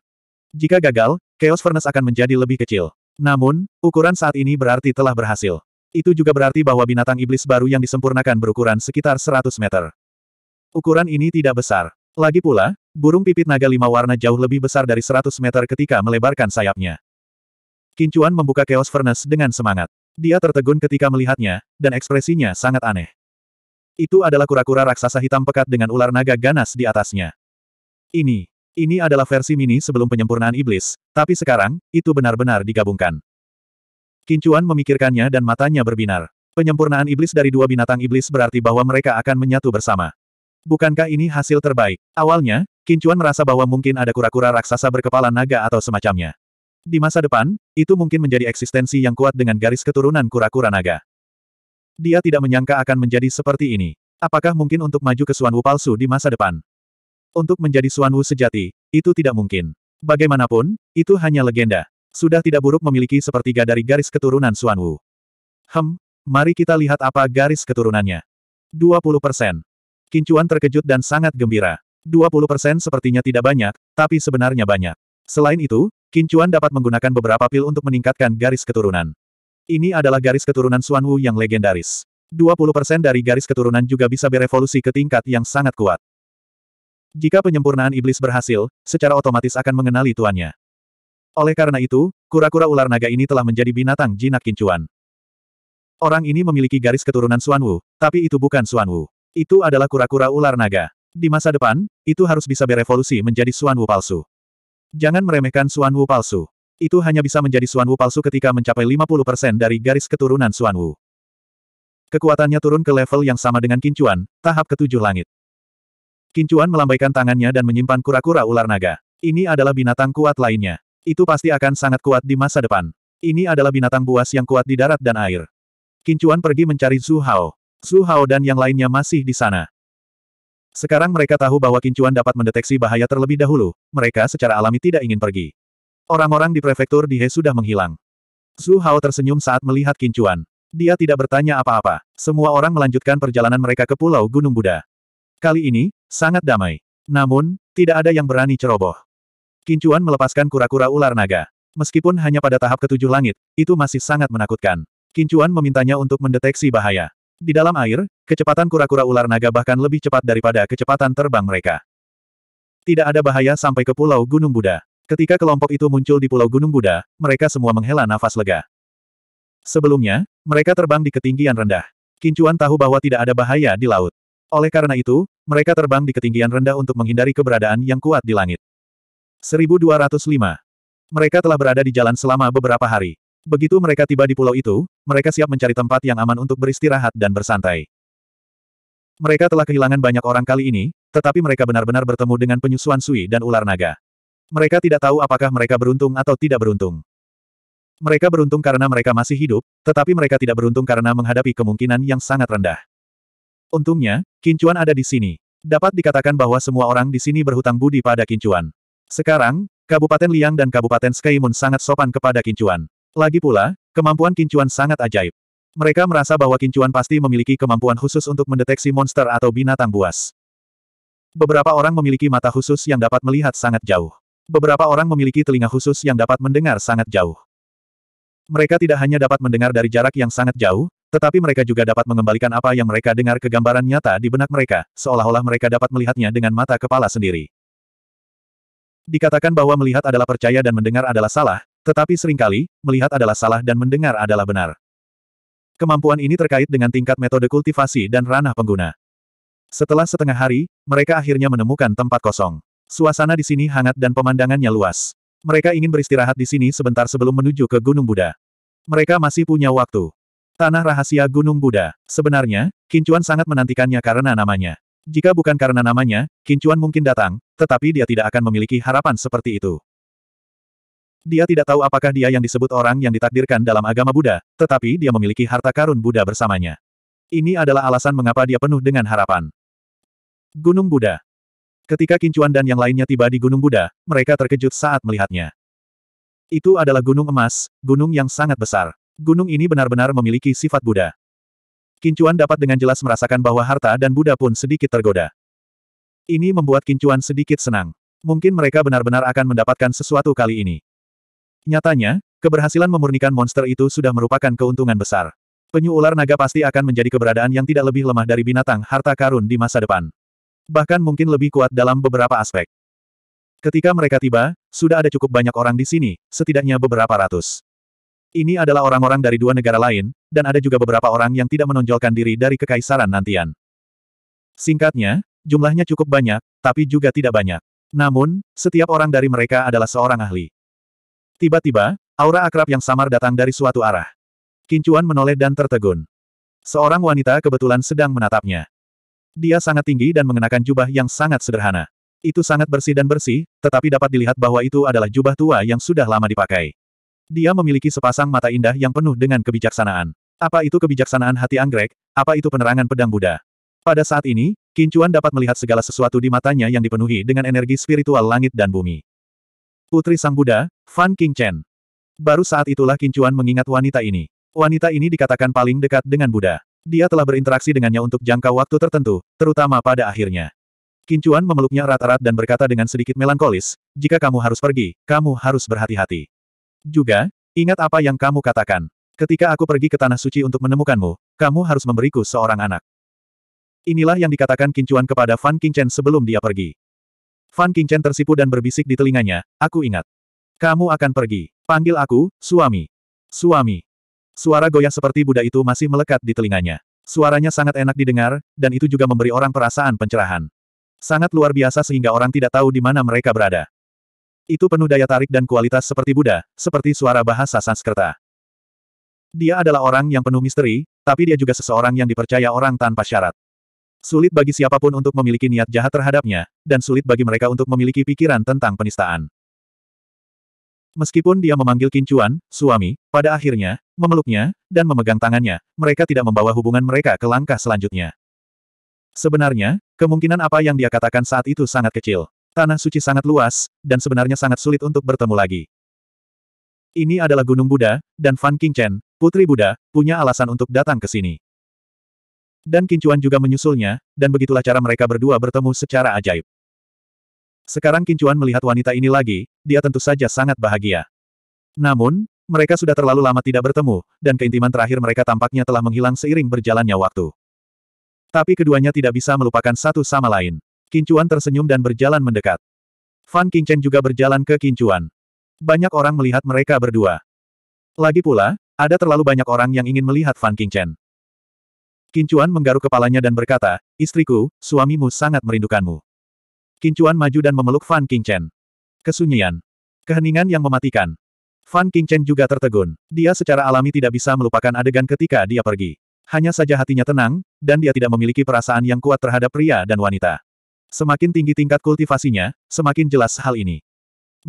Jika gagal, Chaos Furnace akan menjadi lebih kecil. Namun, ukuran saat ini berarti telah berhasil. Itu juga berarti bahwa binatang iblis baru yang disempurnakan berukuran sekitar 100 meter. Ukuran ini tidak besar. Lagi pula, burung pipit naga lima warna jauh lebih besar dari 100 meter ketika melebarkan sayapnya. Kincuan membuka Chaos Furnace dengan semangat. Dia tertegun ketika melihatnya, dan ekspresinya sangat aneh. Itu adalah kura-kura raksasa hitam pekat dengan ular naga ganas di atasnya. Ini, ini adalah versi mini sebelum penyempurnaan iblis, tapi sekarang, itu benar-benar digabungkan. Kincuan memikirkannya dan matanya berbinar. Penyempurnaan iblis dari dua binatang iblis berarti bahwa mereka akan menyatu bersama. Bukankah ini hasil terbaik? Awalnya, Kincuan merasa bahwa mungkin ada kura-kura raksasa berkepala naga atau semacamnya. Di masa depan, itu mungkin menjadi eksistensi yang kuat dengan garis keturunan kura-kura naga. Dia tidak menyangka akan menjadi seperti ini. Apakah mungkin untuk maju ke Suanwu palsu di masa depan? Untuk menjadi Suanwu sejati, itu tidak mungkin. Bagaimanapun, itu hanya legenda. Sudah tidak buruk memiliki sepertiga dari garis keturunan Suanwu. Hem, mari kita lihat apa garis keturunannya. 20%. Kincuan terkejut dan sangat gembira. 20% sepertinya tidak banyak, tapi sebenarnya banyak. Selain itu, Kincuan dapat menggunakan beberapa pil untuk meningkatkan garis keturunan. Ini adalah garis keturunan Xuan Wu yang legendaris. 20% dari garis keturunan juga bisa berevolusi ke tingkat yang sangat kuat. Jika penyempurnaan iblis berhasil, secara otomatis akan mengenali tuannya. Oleh karena itu, kura-kura ular naga ini telah menjadi binatang jinak Kincuan. Orang ini memiliki garis keturunan Xuan Wu, tapi itu bukan Xuan Wu. Itu adalah kura-kura ular naga. Di masa depan, itu harus bisa berevolusi menjadi Suan Wu palsu. Jangan meremehkan Suan Wu palsu. Itu hanya bisa menjadi Suan Wu palsu ketika mencapai 50% dari garis keturunan Suan Wu. Kekuatannya turun ke level yang sama dengan Kincuan, tahap ketujuh langit. Kincuan melambaikan tangannya dan menyimpan kura-kura ular naga. Ini adalah binatang kuat lainnya. Itu pasti akan sangat kuat di masa depan. Ini adalah binatang buas yang kuat di darat dan air. Kincuan pergi mencari Zhu Hao. Su Hao dan yang lainnya masih di sana. Sekarang mereka tahu bahwa Kincuan dapat mendeteksi bahaya terlebih dahulu, mereka secara alami tidak ingin pergi. Orang-orang di prefektur Dihe sudah menghilang. Su Hao tersenyum saat melihat Kincuan. Dia tidak bertanya apa-apa. Semua orang melanjutkan perjalanan mereka ke Pulau Gunung Buddha. Kali ini, sangat damai. Namun, tidak ada yang berani ceroboh. Kincuan melepaskan kura-kura ular naga. Meskipun hanya pada tahap ketujuh langit, itu masih sangat menakutkan. Kincuan memintanya untuk mendeteksi bahaya. Di dalam air, kecepatan kura-kura ular naga bahkan lebih cepat daripada kecepatan terbang mereka. Tidak ada bahaya sampai ke Pulau Gunung Buddha. Ketika kelompok itu muncul di Pulau Gunung Buddha, mereka semua menghela nafas lega. Sebelumnya, mereka terbang di ketinggian rendah. Kincuan tahu bahwa tidak ada bahaya di laut. Oleh karena itu, mereka terbang di ketinggian rendah untuk menghindari keberadaan yang kuat di langit. 1205. Mereka telah berada di jalan selama beberapa hari. Begitu mereka tiba di pulau itu, mereka siap mencari tempat yang aman untuk beristirahat dan bersantai. Mereka telah kehilangan banyak orang kali ini, tetapi mereka benar-benar bertemu dengan penyusuan Sui dan ular naga. Mereka tidak tahu apakah mereka beruntung atau tidak beruntung. Mereka beruntung karena mereka masih hidup, tetapi mereka tidak beruntung karena menghadapi kemungkinan yang sangat rendah. Untungnya, Kincuan ada di sini. Dapat dikatakan bahwa semua orang di sini berhutang budi pada Kincuan. Sekarang, Kabupaten Liang dan Kabupaten Skaimun sangat sopan kepada Kincuan. Lagi pula, kemampuan kincuan sangat ajaib. Mereka merasa bahwa kincuan pasti memiliki kemampuan khusus untuk mendeteksi monster atau binatang buas. Beberapa orang memiliki mata khusus yang dapat melihat sangat jauh. Beberapa orang memiliki telinga khusus yang dapat mendengar sangat jauh. Mereka tidak hanya dapat mendengar dari jarak yang sangat jauh, tetapi mereka juga dapat mengembalikan apa yang mereka dengar ke gambaran nyata di benak mereka, seolah-olah mereka dapat melihatnya dengan mata kepala sendiri. Dikatakan bahwa melihat adalah percaya dan mendengar adalah salah, tetapi seringkali, melihat adalah salah dan mendengar adalah benar. Kemampuan ini terkait dengan tingkat metode kultivasi dan ranah pengguna. Setelah setengah hari, mereka akhirnya menemukan tempat kosong. Suasana di sini hangat dan pemandangannya luas. Mereka ingin beristirahat di sini sebentar sebelum menuju ke Gunung Buddha. Mereka masih punya waktu. Tanah Rahasia Gunung Buddha. Sebenarnya, Kincuan sangat menantikannya karena namanya. Jika bukan karena namanya, Kincuan mungkin datang, tetapi dia tidak akan memiliki harapan seperti itu. Dia tidak tahu apakah dia yang disebut orang yang ditakdirkan dalam agama Buddha, tetapi dia memiliki harta karun Buddha bersamanya. Ini adalah alasan mengapa dia penuh dengan harapan. Gunung Buddha Ketika Kincuan dan yang lainnya tiba di Gunung Buddha, mereka terkejut saat melihatnya. Itu adalah gunung emas, gunung yang sangat besar. Gunung ini benar-benar memiliki sifat Buddha. Kincuan dapat dengan jelas merasakan bahwa harta dan Buddha pun sedikit tergoda. Ini membuat Kincuan sedikit senang. Mungkin mereka benar-benar akan mendapatkan sesuatu kali ini. Nyatanya, keberhasilan memurnikan monster itu sudah merupakan keuntungan besar. Penyu ular naga pasti akan menjadi keberadaan yang tidak lebih lemah dari binatang harta karun di masa depan. Bahkan mungkin lebih kuat dalam beberapa aspek. Ketika mereka tiba, sudah ada cukup banyak orang di sini, setidaknya beberapa ratus. Ini adalah orang-orang dari dua negara lain, dan ada juga beberapa orang yang tidak menonjolkan diri dari kekaisaran nantian. Singkatnya, jumlahnya cukup banyak, tapi juga tidak banyak. Namun, setiap orang dari mereka adalah seorang ahli. Tiba-tiba, aura akrab yang samar datang dari suatu arah. Kincuan menoleh dan tertegun. Seorang wanita kebetulan sedang menatapnya. Dia sangat tinggi dan mengenakan jubah yang sangat sederhana. Itu sangat bersih dan bersih, tetapi dapat dilihat bahwa itu adalah jubah tua yang sudah lama dipakai. Dia memiliki sepasang mata indah yang penuh dengan kebijaksanaan. Apa itu kebijaksanaan hati anggrek? Apa itu penerangan pedang Buddha? Pada saat ini, Kincuan dapat melihat segala sesuatu di matanya yang dipenuhi dengan energi spiritual langit dan bumi. Putri Sang Buddha, Fan King Chen. Baru saat itulah Kincuan mengingat wanita ini. Wanita ini dikatakan paling dekat dengan Buddha. Dia telah berinteraksi dengannya untuk jangka waktu tertentu, terutama pada akhirnya. Kincuan memeluknya erat-erat dan berkata dengan sedikit melankolis, jika kamu harus pergi, kamu harus berhati-hati. Juga, ingat apa yang kamu katakan. Ketika aku pergi ke Tanah Suci untuk menemukanmu, kamu harus memberiku seorang anak. Inilah yang dikatakan Kincuan kepada Fan King Chen sebelum dia pergi. Fan Qingchen tersipu dan berbisik di telinganya, aku ingat. Kamu akan pergi. Panggil aku, suami. Suami. Suara goyah seperti Buddha itu masih melekat di telinganya. Suaranya sangat enak didengar, dan itu juga memberi orang perasaan pencerahan. Sangat luar biasa sehingga orang tidak tahu di mana mereka berada. Itu penuh daya tarik dan kualitas seperti Buddha, seperti suara bahasa Sanskerta. Dia adalah orang yang penuh misteri, tapi dia juga seseorang yang dipercaya orang tanpa syarat. Sulit bagi siapapun untuk memiliki niat jahat terhadapnya, dan sulit bagi mereka untuk memiliki pikiran tentang penistaan. Meskipun dia memanggil Kincuan, suami, pada akhirnya, memeluknya, dan memegang tangannya, mereka tidak membawa hubungan mereka ke langkah selanjutnya. Sebenarnya, kemungkinan apa yang dia katakan saat itu sangat kecil. Tanah suci sangat luas, dan sebenarnya sangat sulit untuk bertemu lagi. Ini adalah Gunung Buddha, dan Fan Qingchen, Putri Buddha, punya alasan untuk datang ke sini. Dan Kincuan juga menyusulnya, dan begitulah cara mereka berdua bertemu secara ajaib. Sekarang Kincuan melihat wanita ini lagi, dia tentu saja sangat bahagia. Namun, mereka sudah terlalu lama tidak bertemu, dan keintiman terakhir mereka tampaknya telah menghilang seiring berjalannya waktu. Tapi keduanya tidak bisa melupakan satu sama lain. Kincuan tersenyum dan berjalan mendekat. Fan Qingchen juga berjalan ke Kincuan. Banyak orang melihat mereka berdua. Lagi pula, ada terlalu banyak orang yang ingin melihat Fan Qingchen. Kincuan menggaruk kepalanya dan berkata, Istriku, suamimu sangat merindukanmu. Kincuan maju dan memeluk Fan Qingchen. Kesunyian. Keheningan yang mematikan. Fan Qingchen juga tertegun. Dia secara alami tidak bisa melupakan adegan ketika dia pergi. Hanya saja hatinya tenang, dan dia tidak memiliki perasaan yang kuat terhadap pria dan wanita. Semakin tinggi tingkat kultivasinya, semakin jelas hal ini.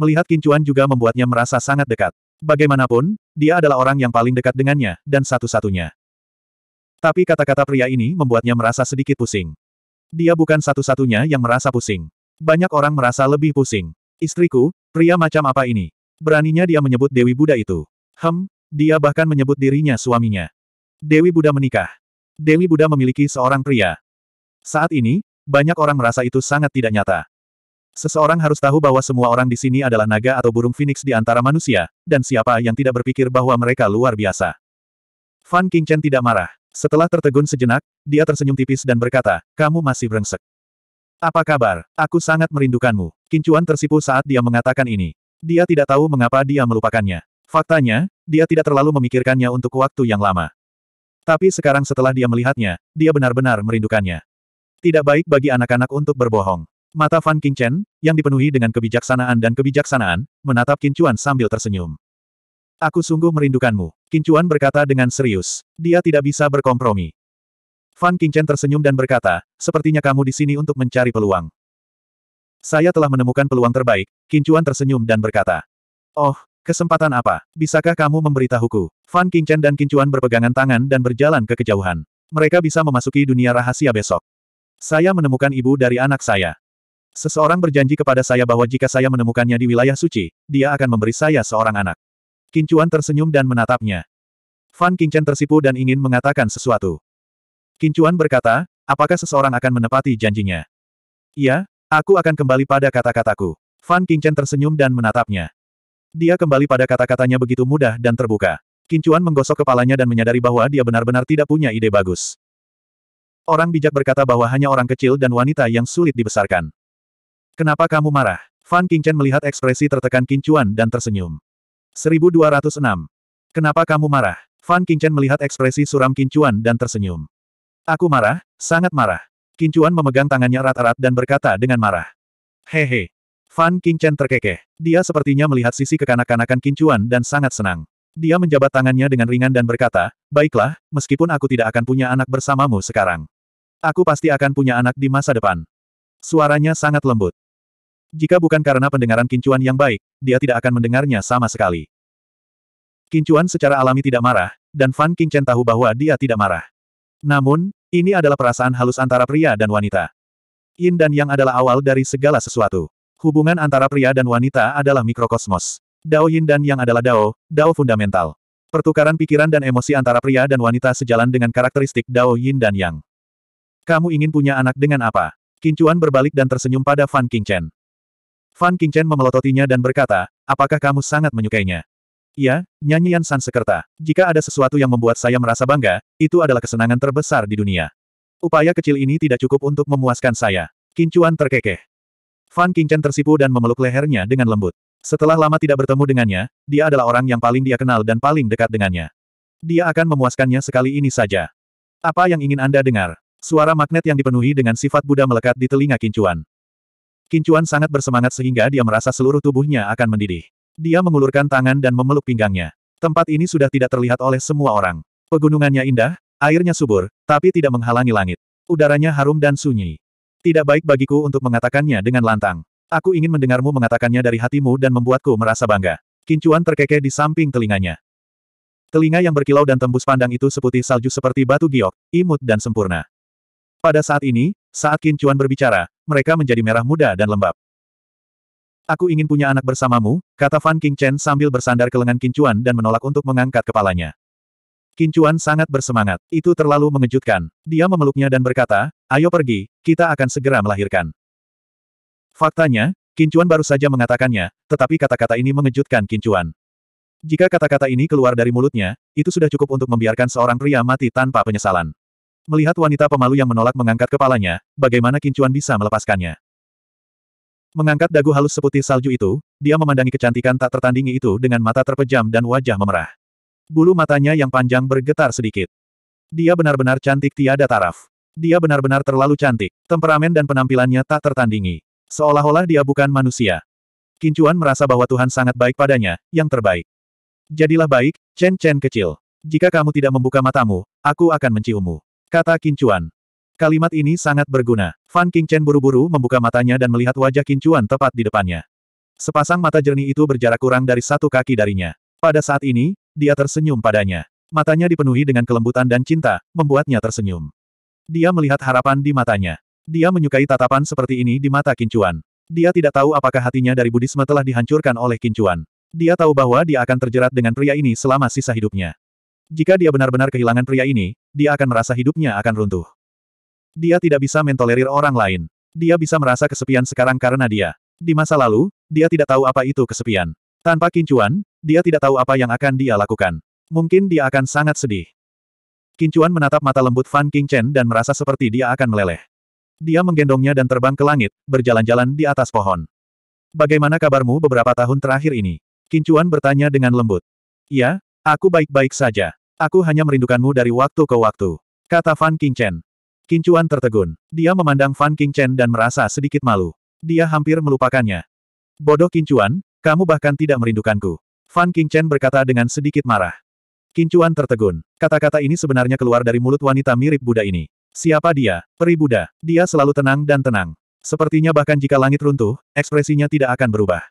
Melihat Kincuan juga membuatnya merasa sangat dekat. Bagaimanapun, dia adalah orang yang paling dekat dengannya, dan satu-satunya. Tapi kata-kata pria ini membuatnya merasa sedikit pusing. Dia bukan satu-satunya yang merasa pusing. Banyak orang merasa lebih pusing. Istriku, pria macam apa ini? Beraninya dia menyebut Dewi Buddha itu. Hem, dia bahkan menyebut dirinya suaminya. Dewi Buddha menikah. Dewi Buddha memiliki seorang pria. Saat ini, banyak orang merasa itu sangat tidak nyata. Seseorang harus tahu bahwa semua orang di sini adalah naga atau burung phoenix di antara manusia, dan siapa yang tidak berpikir bahwa mereka luar biasa. Fan Qingchen tidak marah. Setelah tertegun sejenak, dia tersenyum tipis dan berkata, kamu masih brengsek. Apa kabar? Aku sangat merindukanmu. Kincuan tersipu saat dia mengatakan ini. Dia tidak tahu mengapa dia melupakannya. Faktanya, dia tidak terlalu memikirkannya untuk waktu yang lama. Tapi sekarang setelah dia melihatnya, dia benar-benar merindukannya. Tidak baik bagi anak-anak untuk berbohong. Mata Fan Qingchen, yang dipenuhi dengan kebijaksanaan dan kebijaksanaan, menatap Kincuan sambil tersenyum. Aku sungguh merindukanmu. Kincuan berkata dengan serius. Dia tidak bisa berkompromi. Fan Qingchen tersenyum dan berkata, sepertinya kamu di sini untuk mencari peluang. Saya telah menemukan peluang terbaik, Kincuan tersenyum dan berkata. Oh, kesempatan apa? Bisakah kamu memberitahuku? Fan Qingchen dan Kincuan berpegangan tangan dan berjalan ke kejauhan. Mereka bisa memasuki dunia rahasia besok. Saya menemukan ibu dari anak saya. Seseorang berjanji kepada saya bahwa jika saya menemukannya di wilayah suci, dia akan memberi saya seorang anak. Kincuan tersenyum dan menatapnya. Fan Qingchen tersipu dan ingin mengatakan sesuatu. Kincuan berkata, apakah seseorang akan menepati janjinya? Iya, aku akan kembali pada kata-kataku. Fan Qingchen tersenyum dan menatapnya. Dia kembali pada kata-katanya begitu mudah dan terbuka. Kincuan menggosok kepalanya dan menyadari bahwa dia benar-benar tidak punya ide bagus. Orang bijak berkata bahwa hanya orang kecil dan wanita yang sulit dibesarkan. Kenapa kamu marah? Fan Qingchen melihat ekspresi tertekan Kincuan dan tersenyum. 1206. Kenapa kamu marah? Fan Qingchen melihat ekspresi suram Kincuan dan tersenyum. Aku marah, sangat marah. Kincuan memegang tangannya erat-erat dan berkata dengan marah. Hehe. Fan Qingchen terkekeh. Dia sepertinya melihat sisi kekanak-kanakan Kincuan dan sangat senang. Dia menjabat tangannya dengan ringan dan berkata, Baiklah, meskipun aku tidak akan punya anak bersamamu sekarang. Aku pasti akan punya anak di masa depan. Suaranya sangat lembut. Jika bukan karena pendengaran Kincuan yang baik, dia tidak akan mendengarnya sama sekali. Kincuan secara alami tidak marah, dan Fan Qingchen tahu bahwa dia tidak marah. Namun, ini adalah perasaan halus antara pria dan wanita. Yin dan Yang adalah awal dari segala sesuatu. Hubungan antara pria dan wanita adalah mikrokosmos. Dao Yin dan Yang adalah Dao, Dao fundamental. Pertukaran pikiran dan emosi antara pria dan wanita sejalan dengan karakteristik Dao Yin dan Yang. Kamu ingin punya anak dengan apa? Kincuan berbalik dan tersenyum pada Fan Qingchen. Fan Qingchen memelototinya dan berkata, apakah kamu sangat menyukainya? Ya, nyanyian Sansekerta. Jika ada sesuatu yang membuat saya merasa bangga, itu adalah kesenangan terbesar di dunia. Upaya kecil ini tidak cukup untuk memuaskan saya. Kincuan terkekeh. Fan Qingchen tersipu dan memeluk lehernya dengan lembut. Setelah lama tidak bertemu dengannya, dia adalah orang yang paling dia kenal dan paling dekat dengannya. Dia akan memuaskannya sekali ini saja. Apa yang ingin Anda dengar? Suara magnet yang dipenuhi dengan sifat Buddha melekat di telinga Kincuan. Kincuan sangat bersemangat sehingga dia merasa seluruh tubuhnya akan mendidih. Dia mengulurkan tangan dan memeluk pinggangnya. Tempat ini sudah tidak terlihat oleh semua orang. Pegunungannya indah, airnya subur, tapi tidak menghalangi langit. Udaranya harum dan sunyi. Tidak baik bagiku untuk mengatakannya dengan lantang. Aku ingin mendengarmu mengatakannya dari hatimu dan membuatku merasa bangga. Kincuan terkekeh di samping telinganya. Telinga yang berkilau dan tembus pandang itu seputih salju seperti batu giok, imut dan sempurna. Pada saat ini, saat Kincuan berbicara, mereka menjadi merah muda dan lembab. Aku ingin punya anak bersamamu, kata Fan King Chen sambil bersandar ke lengan Kincuan dan menolak untuk mengangkat kepalanya. Kincuan sangat bersemangat. Itu terlalu mengejutkan. Dia memeluknya dan berkata, ayo pergi, kita akan segera melahirkan. Faktanya, Kincuan baru saja mengatakannya, tetapi kata-kata ini mengejutkan Kincuan. Jika kata-kata ini keluar dari mulutnya, itu sudah cukup untuk membiarkan seorang pria mati tanpa penyesalan. Melihat wanita pemalu yang menolak mengangkat kepalanya, bagaimana Kincuan bisa melepaskannya? Mengangkat dagu halus seputih salju itu, dia memandangi kecantikan tak tertandingi itu dengan mata terpejam dan wajah memerah. Bulu matanya yang panjang bergetar sedikit. Dia benar-benar cantik tiada taraf. Dia benar-benar terlalu cantik, temperamen dan penampilannya tak tertandingi. Seolah-olah dia bukan manusia. Kincuan merasa bahwa Tuhan sangat baik padanya, yang terbaik. Jadilah baik, Chen Chen kecil. Jika kamu tidak membuka matamu, aku akan menciummu. Kata Kincuan. Kalimat ini sangat berguna. Fan Qingchen buru-buru membuka matanya dan melihat wajah Kincuan tepat di depannya. Sepasang mata jernih itu berjarak kurang dari satu kaki darinya. Pada saat ini, dia tersenyum padanya. Matanya dipenuhi dengan kelembutan dan cinta, membuatnya tersenyum. Dia melihat harapan di matanya. Dia menyukai tatapan seperti ini di mata Kincuan. Dia tidak tahu apakah hatinya dari Budisme telah dihancurkan oleh Kincuan. Dia tahu bahwa dia akan terjerat dengan pria ini selama sisa hidupnya. Jika dia benar-benar kehilangan pria ini, dia akan merasa hidupnya akan runtuh. Dia tidak bisa mentolerir orang lain. Dia bisa merasa kesepian sekarang karena dia. Di masa lalu, dia tidak tahu apa itu kesepian. Tanpa kincuan, dia tidak tahu apa yang akan dia lakukan. Mungkin dia akan sangat sedih. Kincuan menatap mata lembut Fan Chen dan merasa seperti dia akan meleleh. Dia menggendongnya dan terbang ke langit, berjalan-jalan di atas pohon. Bagaimana kabarmu beberapa tahun terakhir ini? Kincuan bertanya dengan lembut. Ya, aku baik-baik saja. Aku hanya merindukanmu dari waktu ke waktu. Kata Fan Qingchen. Kincuan tertegun. Dia memandang Fan Qingchen dan merasa sedikit malu. Dia hampir melupakannya. Bodoh Kincuan, kamu bahkan tidak merindukanku. Fan Qingchen berkata dengan sedikit marah. Kincuan tertegun. Kata-kata ini sebenarnya keluar dari mulut wanita mirip Buddha ini. Siapa dia? Peri Buddha. Dia selalu tenang dan tenang. Sepertinya bahkan jika langit runtuh, ekspresinya tidak akan berubah.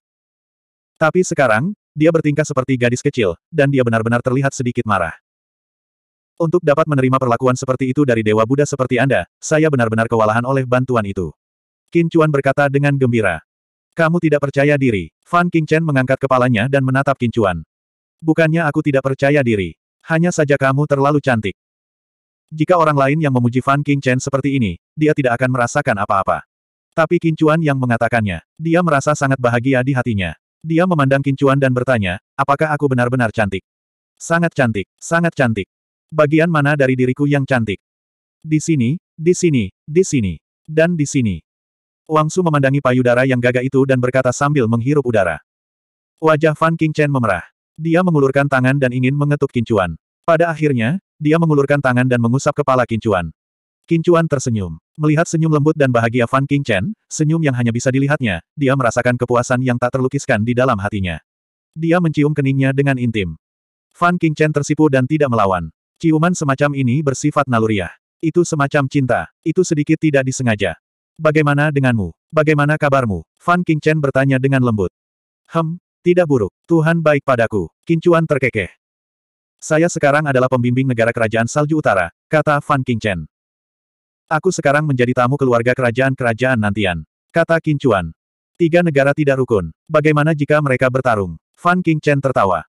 Tapi sekarang, dia bertingkah seperti gadis kecil, dan dia benar-benar terlihat sedikit marah. Untuk dapat menerima perlakuan seperti itu dari Dewa Buddha seperti Anda, saya benar-benar kewalahan oleh bantuan itu. Qin Chuan berkata dengan gembira. Kamu tidak percaya diri. Fan King Chen mengangkat kepalanya dan menatap Qin Chuan. Bukannya aku tidak percaya diri. Hanya saja kamu terlalu cantik. Jika orang lain yang memuji Fan King Chen seperti ini, dia tidak akan merasakan apa-apa. Tapi Qin Chuan yang mengatakannya, dia merasa sangat bahagia di hatinya. Dia memandang Qin Chuan dan bertanya, apakah aku benar-benar cantik? Sangat cantik, sangat cantik. Bagian mana dari diriku yang cantik? Di sini, di sini, di sini, dan di sini. Wangsu memandangi payudara yang gagah itu dan berkata sambil menghirup udara. Wajah Fan King Chen memerah. Dia mengulurkan tangan dan ingin mengetuk kincuan. Pada akhirnya, dia mengulurkan tangan dan mengusap kepala kincuan. Kincuan tersenyum. Melihat senyum lembut dan bahagia Fan King Chen, senyum yang hanya bisa dilihatnya, dia merasakan kepuasan yang tak terlukiskan di dalam hatinya. Dia mencium keningnya dengan intim. Fan King Chen tersipu dan tidak melawan. Ciuman semacam ini bersifat naluriah. Itu semacam cinta, itu sedikit tidak disengaja. Bagaimana denganmu? Bagaimana kabarmu? Fan Qingchen bertanya dengan lembut. Hem, tidak buruk. Tuhan baik padaku. Kincuan terkekeh. Saya sekarang adalah pembimbing negara kerajaan Salju Utara, kata Fan Qingchen. Aku sekarang menjadi tamu keluarga kerajaan-kerajaan nantian, kata Kincuan. Tiga negara tidak rukun. Bagaimana jika mereka bertarung? Fan Qingchen tertawa.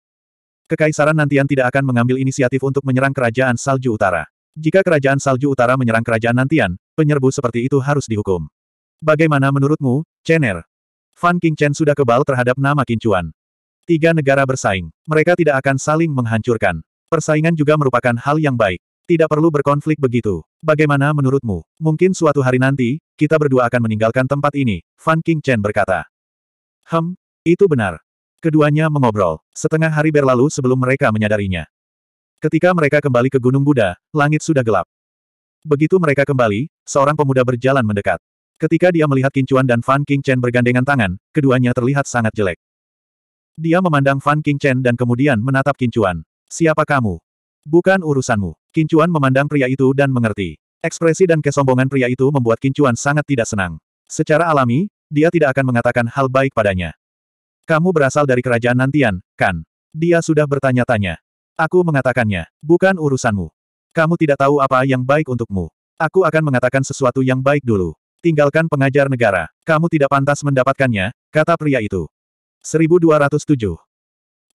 Kekaisaran Nantian tidak akan mengambil inisiatif untuk menyerang Kerajaan Salju Utara. Jika Kerajaan Salju Utara menyerang Kerajaan Nantian, penyerbu seperti itu harus dihukum. Bagaimana menurutmu, Chener? Fan King Chen sudah kebal terhadap nama Kincuan. Tiga negara bersaing. Mereka tidak akan saling menghancurkan. Persaingan juga merupakan hal yang baik. Tidak perlu berkonflik begitu. Bagaimana menurutmu? Mungkin suatu hari nanti, kita berdua akan meninggalkan tempat ini, Fan King Chen berkata. Hem, itu benar. Keduanya mengobrol. Setengah hari berlalu sebelum mereka menyadarinya. Ketika mereka kembali ke Gunung Buddha, langit sudah gelap. Begitu mereka kembali, seorang pemuda berjalan mendekat. Ketika dia melihat Kincuan dan Fan King Chen bergandengan tangan, keduanya terlihat sangat jelek. Dia memandang Fan King Chen dan kemudian menatap Kincuan. Siapa kamu? Bukan urusanmu. Kincuan memandang pria itu dan mengerti. Ekspresi dan kesombongan pria itu membuat Kincuan sangat tidak senang. Secara alami, dia tidak akan mengatakan hal baik padanya. Kamu berasal dari kerajaan Nantian, kan? Dia sudah bertanya-tanya. Aku mengatakannya, bukan urusanmu. Kamu tidak tahu apa yang baik untukmu. Aku akan mengatakan sesuatu yang baik dulu. Tinggalkan pengajar negara. Kamu tidak pantas mendapatkannya, kata pria itu. 1207.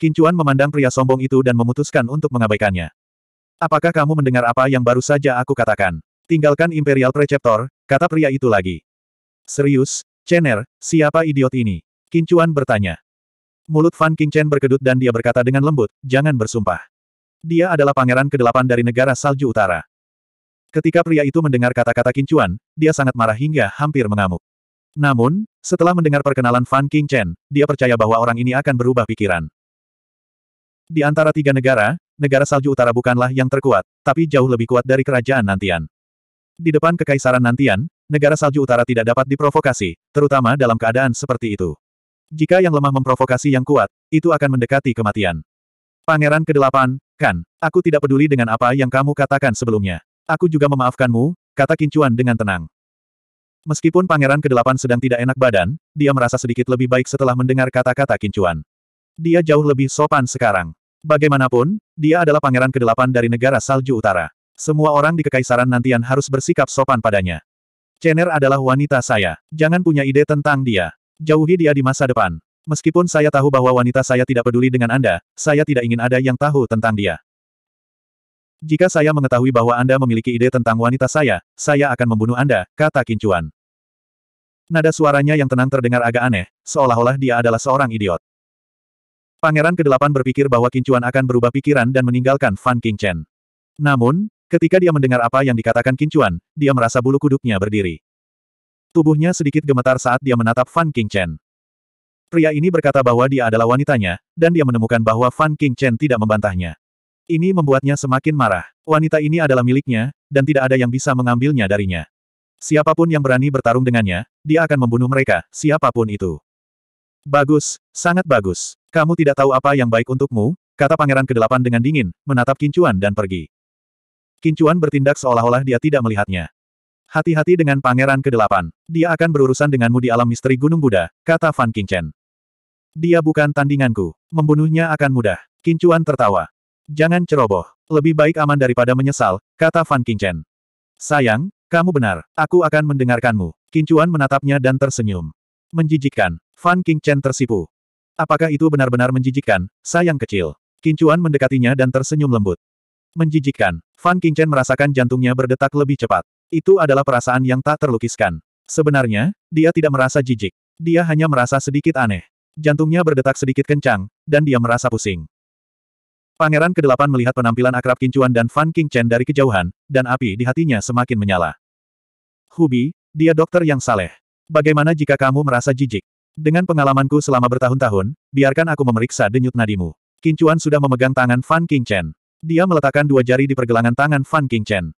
Kincuan memandang pria sombong itu dan memutuskan untuk mengabaikannya. Apakah kamu mendengar apa yang baru saja aku katakan? Tinggalkan Imperial Preceptor, kata pria itu lagi. Serius, Chener, siapa idiot ini? Kincuan bertanya. Mulut Fan Qingchen berkedut dan dia berkata dengan lembut, jangan bersumpah. Dia adalah pangeran kedelapan dari negara salju utara. Ketika pria itu mendengar kata-kata Kincuan, dia sangat marah hingga hampir mengamuk. Namun, setelah mendengar perkenalan Fan Qingchen, dia percaya bahwa orang ini akan berubah pikiran. Di antara tiga negara, negara salju utara bukanlah yang terkuat, tapi jauh lebih kuat dari kerajaan Nantian. Di depan kekaisaran Nantian, negara salju utara tidak dapat diprovokasi, terutama dalam keadaan seperti itu. Jika yang lemah memprovokasi yang kuat, itu akan mendekati kematian. Pangeran kedelapan, kan, aku tidak peduli dengan apa yang kamu katakan sebelumnya. Aku juga memaafkanmu, kata Kincuan dengan tenang. Meskipun pangeran kedelapan sedang tidak enak badan, dia merasa sedikit lebih baik setelah mendengar kata-kata Kincuan. Dia jauh lebih sopan sekarang. Bagaimanapun, dia adalah pangeran kedelapan dari negara salju utara. Semua orang di kekaisaran nantian harus bersikap sopan padanya. Chen'er adalah wanita saya. Jangan punya ide tentang dia. Jauhi dia di masa depan. Meskipun saya tahu bahwa wanita saya tidak peduli dengan Anda, saya tidak ingin ada yang tahu tentang dia. Jika saya mengetahui bahwa Anda memiliki ide tentang wanita saya, saya akan membunuh Anda, kata Kincuan. Nada suaranya yang tenang terdengar agak aneh, seolah-olah dia adalah seorang idiot. Pangeran ke-8 berpikir bahwa Kincuan akan berubah pikiran dan meninggalkan Fan Kingchen. Namun, ketika dia mendengar apa yang dikatakan Kincuan, dia merasa bulu kuduknya berdiri. Tubuhnya sedikit gemetar saat dia menatap Fan King Chen. Pria ini berkata bahwa dia adalah wanitanya, dan dia menemukan bahwa Fan King Chen tidak membantahnya. Ini membuatnya semakin marah. Wanita ini adalah miliknya, dan tidak ada yang bisa mengambilnya darinya. Siapapun yang berani bertarung dengannya, dia akan membunuh mereka, siapapun itu. Bagus, sangat bagus. Kamu tidak tahu apa yang baik untukmu, kata Pangeran Kedelapan dengan dingin, menatap Kincuan dan pergi. Kincuan bertindak seolah-olah dia tidak melihatnya. Hati-hati dengan Pangeran ke-8. Dia akan berurusan denganmu di alam misteri Gunung Buddha, kata Fan Qingchen. Dia bukan tandinganku. Membunuhnya akan mudah. Kincuan tertawa. Jangan ceroboh. Lebih baik aman daripada menyesal, kata Fan Qingchen. Sayang, kamu benar. Aku akan mendengarkanmu. Kincuan menatapnya dan tersenyum. Menjijikkan. Fan Qingchen tersipu. Apakah itu benar-benar menjijikkan, sayang kecil? Kincuan mendekatinya dan tersenyum lembut. Menjijikkan. Fan Qingchen merasakan jantungnya berdetak lebih cepat. Itu adalah perasaan yang tak terlukiskan. Sebenarnya, dia tidak merasa jijik. Dia hanya merasa sedikit aneh. Jantungnya berdetak sedikit kencang, dan dia merasa pusing. Pangeran kedelapan melihat penampilan akrab Kincuan dan Fan King Chen dari kejauhan, dan api di hatinya semakin menyala. Hubi, dia dokter yang saleh. Bagaimana jika kamu merasa jijik? Dengan pengalamanku selama bertahun-tahun, biarkan aku memeriksa denyut nadimu. Kincuan sudah memegang tangan Fan King Chen. Dia meletakkan dua jari di pergelangan tangan Fan King Chen.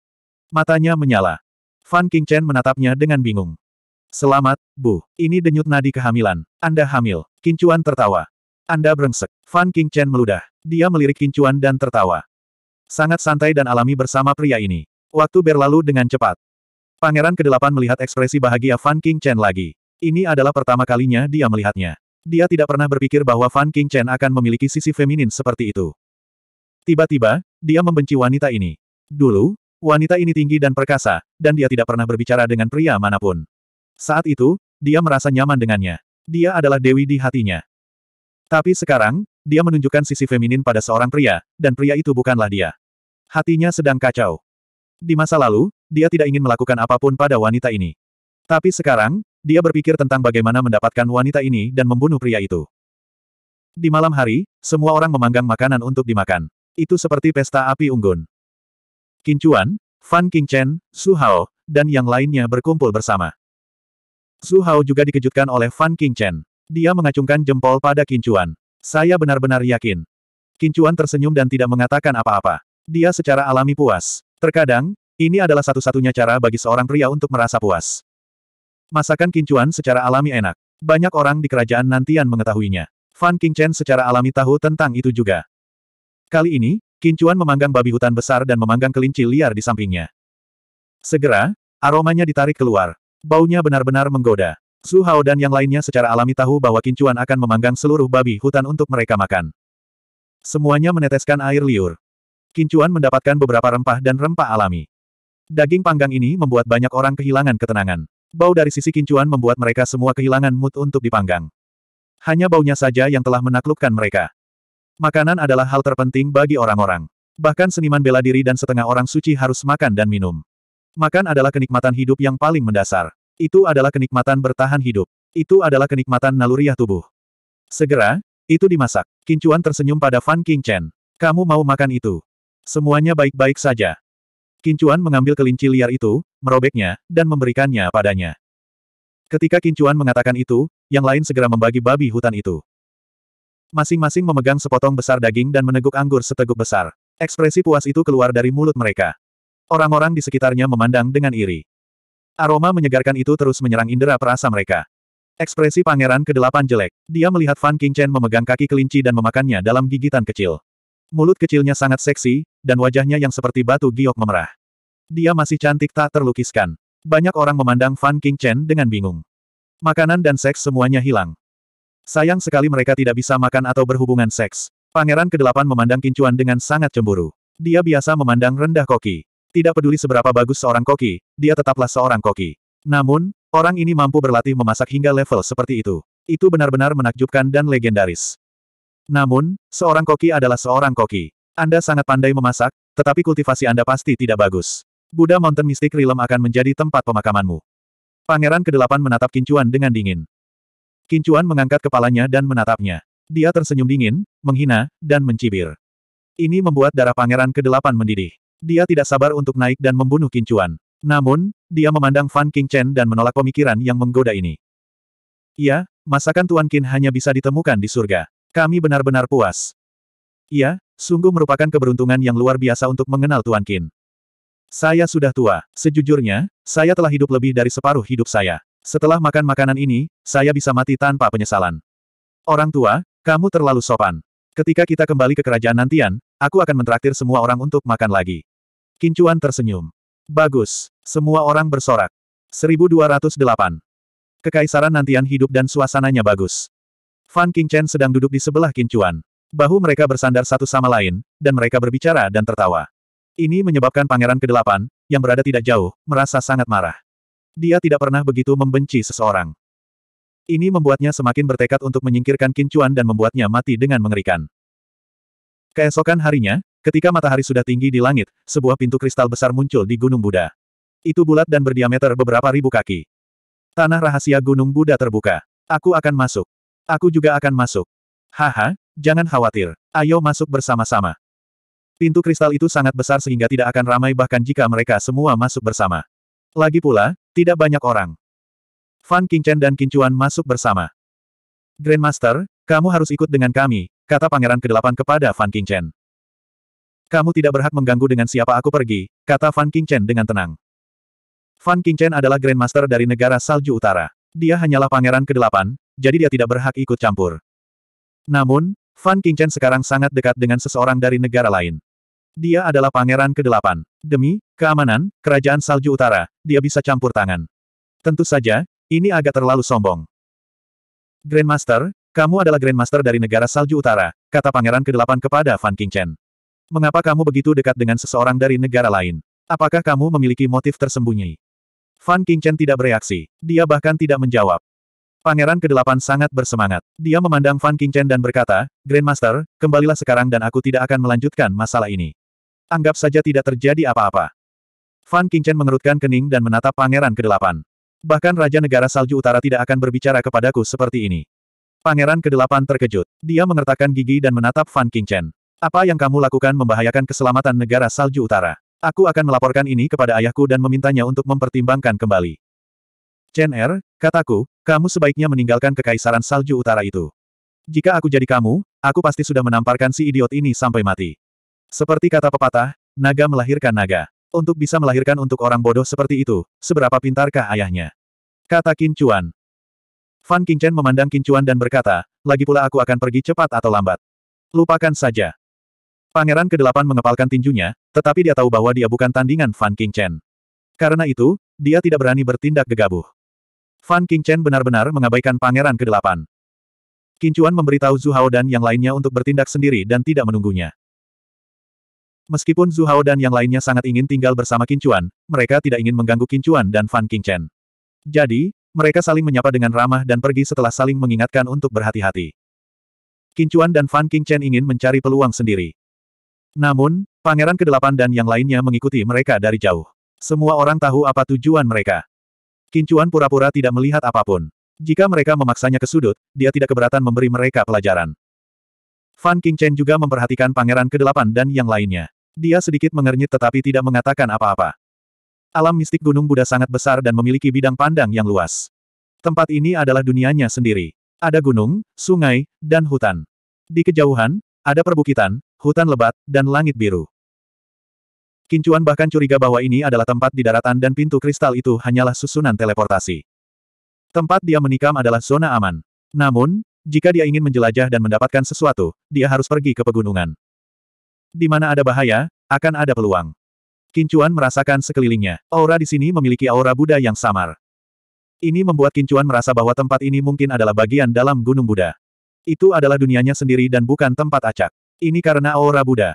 Matanya menyala. Fan Chen menatapnya dengan bingung. Selamat, Bu. Ini denyut nadi kehamilan. Anda hamil. Kincuan tertawa. Anda brengsek. Fan Chen meludah. Dia melirik Kincuan dan tertawa. Sangat santai dan alami bersama pria ini. Waktu berlalu dengan cepat. Pangeran kedelapan melihat ekspresi bahagia Fan Chen lagi. Ini adalah pertama kalinya dia melihatnya. Dia tidak pernah berpikir bahwa Fan Chen akan memiliki sisi feminin seperti itu. Tiba-tiba, dia membenci wanita ini. Dulu, Wanita ini tinggi dan perkasa, dan dia tidak pernah berbicara dengan pria manapun. Saat itu, dia merasa nyaman dengannya. Dia adalah dewi di hatinya. Tapi sekarang, dia menunjukkan sisi feminin pada seorang pria, dan pria itu bukanlah dia. Hatinya sedang kacau. Di masa lalu, dia tidak ingin melakukan apapun pada wanita ini. Tapi sekarang, dia berpikir tentang bagaimana mendapatkan wanita ini dan membunuh pria itu. Di malam hari, semua orang memanggang makanan untuk dimakan. Itu seperti pesta api unggun. Qin Chuan, Fan Qingchen, Su Hao, dan yang lainnya berkumpul bersama. Su Hao juga dikejutkan oleh Fan Qingchen. Dia mengacungkan jempol pada Qin Chuan. Saya benar-benar yakin. Qin Chuan tersenyum dan tidak mengatakan apa-apa. Dia secara alami puas. Terkadang, ini adalah satu-satunya cara bagi seorang pria untuk merasa puas. Masakan Qin Chuan secara alami enak. Banyak orang di kerajaan Nantian mengetahuinya. Fan Qingchen secara alami tahu tentang itu juga. Kali ini, Kincuan memanggang babi hutan besar dan memanggang kelinci liar di sampingnya. Segera, aromanya ditarik keluar. Baunya benar-benar menggoda. Su Hao dan yang lainnya secara alami tahu bahwa Kincuan akan memanggang seluruh babi hutan untuk mereka makan. Semuanya meneteskan air liur. Kincuan mendapatkan beberapa rempah dan rempah alami. Daging panggang ini membuat banyak orang kehilangan ketenangan. Bau dari sisi kincuan membuat mereka semua kehilangan mood untuk dipanggang. Hanya baunya saja yang telah menaklukkan mereka. Makanan adalah hal terpenting bagi orang-orang. Bahkan seniman bela diri dan setengah orang suci harus makan dan minum. Makan adalah kenikmatan hidup yang paling mendasar. Itu adalah kenikmatan bertahan hidup. Itu adalah kenikmatan naluriah tubuh. Segera, itu dimasak. Kincuan tersenyum pada Fan King Chen. Kamu mau makan itu? Semuanya baik-baik saja. Kincuan mengambil kelinci liar itu, merobeknya, dan memberikannya padanya. Ketika Kincuan mengatakan itu, yang lain segera membagi babi hutan itu. Masing-masing memegang sepotong besar daging dan meneguk anggur seteguk besar. Ekspresi puas itu keluar dari mulut mereka. Orang-orang di sekitarnya memandang dengan iri. Aroma menyegarkan itu terus menyerang indera perasa mereka. Ekspresi pangeran ke-8 jelek. Dia melihat Fan Chen memegang kaki kelinci dan memakannya dalam gigitan kecil. Mulut kecilnya sangat seksi, dan wajahnya yang seperti batu giok memerah. Dia masih cantik tak terlukiskan. Banyak orang memandang Fan Chen dengan bingung. Makanan dan seks semuanya hilang. Sayang sekali mereka tidak bisa makan atau berhubungan seks. Pangeran kedelapan memandang Kincuan dengan sangat cemburu. Dia biasa memandang rendah koki. Tidak peduli seberapa bagus seorang koki, dia tetaplah seorang koki. Namun, orang ini mampu berlatih memasak hingga level seperti itu. Itu benar-benar menakjubkan dan legendaris. Namun, seorang koki adalah seorang koki. Anda sangat pandai memasak, tetapi kultivasi Anda pasti tidak bagus. Buddha Mountain Mystic Realm akan menjadi tempat pemakamanmu. Pangeran kedelapan menatap Kincuan dengan dingin. Kincuan mengangkat kepalanya dan menatapnya. Dia tersenyum dingin, menghina, dan mencibir. Ini membuat darah pangeran ke kedelapan mendidih. Dia tidak sabar untuk naik dan membunuh Kincuan. Namun, dia memandang Fan King Chen dan menolak pemikiran yang menggoda ini. Iya, masakan Tuan Qin hanya bisa ditemukan di surga. Kami benar-benar puas. Iya, sungguh merupakan keberuntungan yang luar biasa untuk mengenal Tuan Qin. Saya sudah tua. Sejujurnya, saya telah hidup lebih dari separuh hidup saya. Setelah makan makanan ini, saya bisa mati tanpa penyesalan. Orang tua, kamu terlalu sopan. Ketika kita kembali ke kerajaan nantian, aku akan mentraktir semua orang untuk makan lagi. Kincuan tersenyum. Bagus. Semua orang bersorak. 1208. Kekaisaran nantian hidup dan suasananya bagus. Fan Qingchen sedang duduk di sebelah Kincuan. Bahu mereka bersandar satu sama lain, dan mereka berbicara dan tertawa. Ini menyebabkan Pangeran ke-8, yang berada tidak jauh, merasa sangat marah. Dia tidak pernah begitu membenci seseorang. Ini membuatnya semakin bertekad untuk menyingkirkan kincuan dan membuatnya mati dengan mengerikan. Keesokan harinya, ketika matahari sudah tinggi di langit, sebuah pintu kristal besar muncul di Gunung Buddha. Itu bulat dan berdiameter beberapa ribu kaki. Tanah rahasia Gunung Buddha terbuka. Aku akan masuk. Aku juga akan masuk. Haha, jangan khawatir. Ayo masuk bersama-sama. Pintu kristal itu sangat besar sehingga tidak akan ramai bahkan jika mereka semua masuk bersama. Lagi pula, tidak banyak orang. Fan Qingchen dan Qinchuan masuk bersama. Grandmaster, kamu harus ikut dengan kami, kata Pangeran Kedelapan kepada Fan Qingchen. Kamu tidak berhak mengganggu dengan siapa aku pergi, kata Fan Qingchen dengan tenang. Fan Qingchen adalah Grandmaster dari negara Salju Utara. Dia hanyalah Pangeran Kedelapan, jadi dia tidak berhak ikut campur. Namun, Fan Qingchen sekarang sangat dekat dengan seseorang dari negara lain. Dia adalah pangeran ke-8. Demi keamanan kerajaan salju utara, dia bisa campur tangan. Tentu saja, ini agak terlalu sombong. Grandmaster, kamu adalah Grandmaster dari negara salju utara, kata pangeran ke-8 kepada Fan Qingchen. Mengapa kamu begitu dekat dengan seseorang dari negara lain? Apakah kamu memiliki motif tersembunyi? Fan Qingchen tidak bereaksi. Dia bahkan tidak menjawab. Pangeran ke-8 sangat bersemangat. Dia memandang Fan Qingchen dan berkata, Grandmaster, kembalilah sekarang dan aku tidak akan melanjutkan masalah ini. Anggap saja tidak terjadi apa-apa. Fan Qingchen mengerutkan kening dan menatap Pangeran Kedelapan. Bahkan Raja Negara Salju Utara tidak akan berbicara kepadaku seperti ini. Pangeran Kedelapan terkejut. Dia mengertakkan gigi dan menatap Fan Qingchen. Apa yang kamu lakukan membahayakan keselamatan negara Salju Utara. Aku akan melaporkan ini kepada ayahku dan memintanya untuk mempertimbangkan kembali. Chen Er, kataku, kamu sebaiknya meninggalkan kekaisaran Salju Utara itu. Jika aku jadi kamu, aku pasti sudah menamparkan si idiot ini sampai mati. Seperti kata pepatah, naga melahirkan naga. Untuk bisa melahirkan untuk orang bodoh seperti itu, seberapa pintarkah ayahnya? Kata Qin Chuan. Fan Chen memandang Qin Chuan dan berkata, lagi pula aku akan pergi cepat atau lambat. Lupakan saja. Pangeran ke-8 mengepalkan tinjunya, tetapi dia tahu bahwa dia bukan tandingan Fan Chen. Karena itu, dia tidak berani bertindak gegabah. Fan Chen benar-benar mengabaikan pangeran ke-8. Qin Chuan memberitahu Zhu Hao dan yang lainnya untuk bertindak sendiri dan tidak menunggunya. Meskipun Zhu Hao dan yang lainnya sangat ingin tinggal bersama Kincuan, mereka tidak ingin mengganggu Kincuan dan Fan Qingchen. Jadi, mereka saling menyapa dengan ramah dan pergi setelah saling mengingatkan untuk berhati-hati. Kincuan dan Fan Qingchen ingin mencari peluang sendiri. Namun, Pangeran Kedelapan dan yang lainnya mengikuti mereka dari jauh. Semua orang tahu apa tujuan mereka. Kincuan pura-pura tidak melihat apapun. Jika mereka memaksanya ke sudut, dia tidak keberatan memberi mereka pelajaran. Fan Qingchen juga memperhatikan Pangeran Kedelapan dan yang lainnya. Dia sedikit mengernyit tetapi tidak mengatakan apa-apa. Alam mistik Gunung Buddha sangat besar dan memiliki bidang pandang yang luas. Tempat ini adalah dunianya sendiri. Ada gunung, sungai, dan hutan. Di kejauhan, ada perbukitan, hutan lebat, dan langit biru. Kincuan bahkan curiga bahwa ini adalah tempat di daratan dan pintu kristal itu hanyalah susunan teleportasi. Tempat dia menikam adalah zona aman. Namun, jika dia ingin menjelajah dan mendapatkan sesuatu, dia harus pergi ke pegunungan. Di mana ada bahaya, akan ada peluang. Kincuan merasakan sekelilingnya. Aura di sini memiliki aura Buddha yang samar. Ini membuat Kincuan merasa bahwa tempat ini mungkin adalah bagian dalam Gunung Buddha. Itu adalah dunianya sendiri dan bukan tempat acak. Ini karena aura Buddha.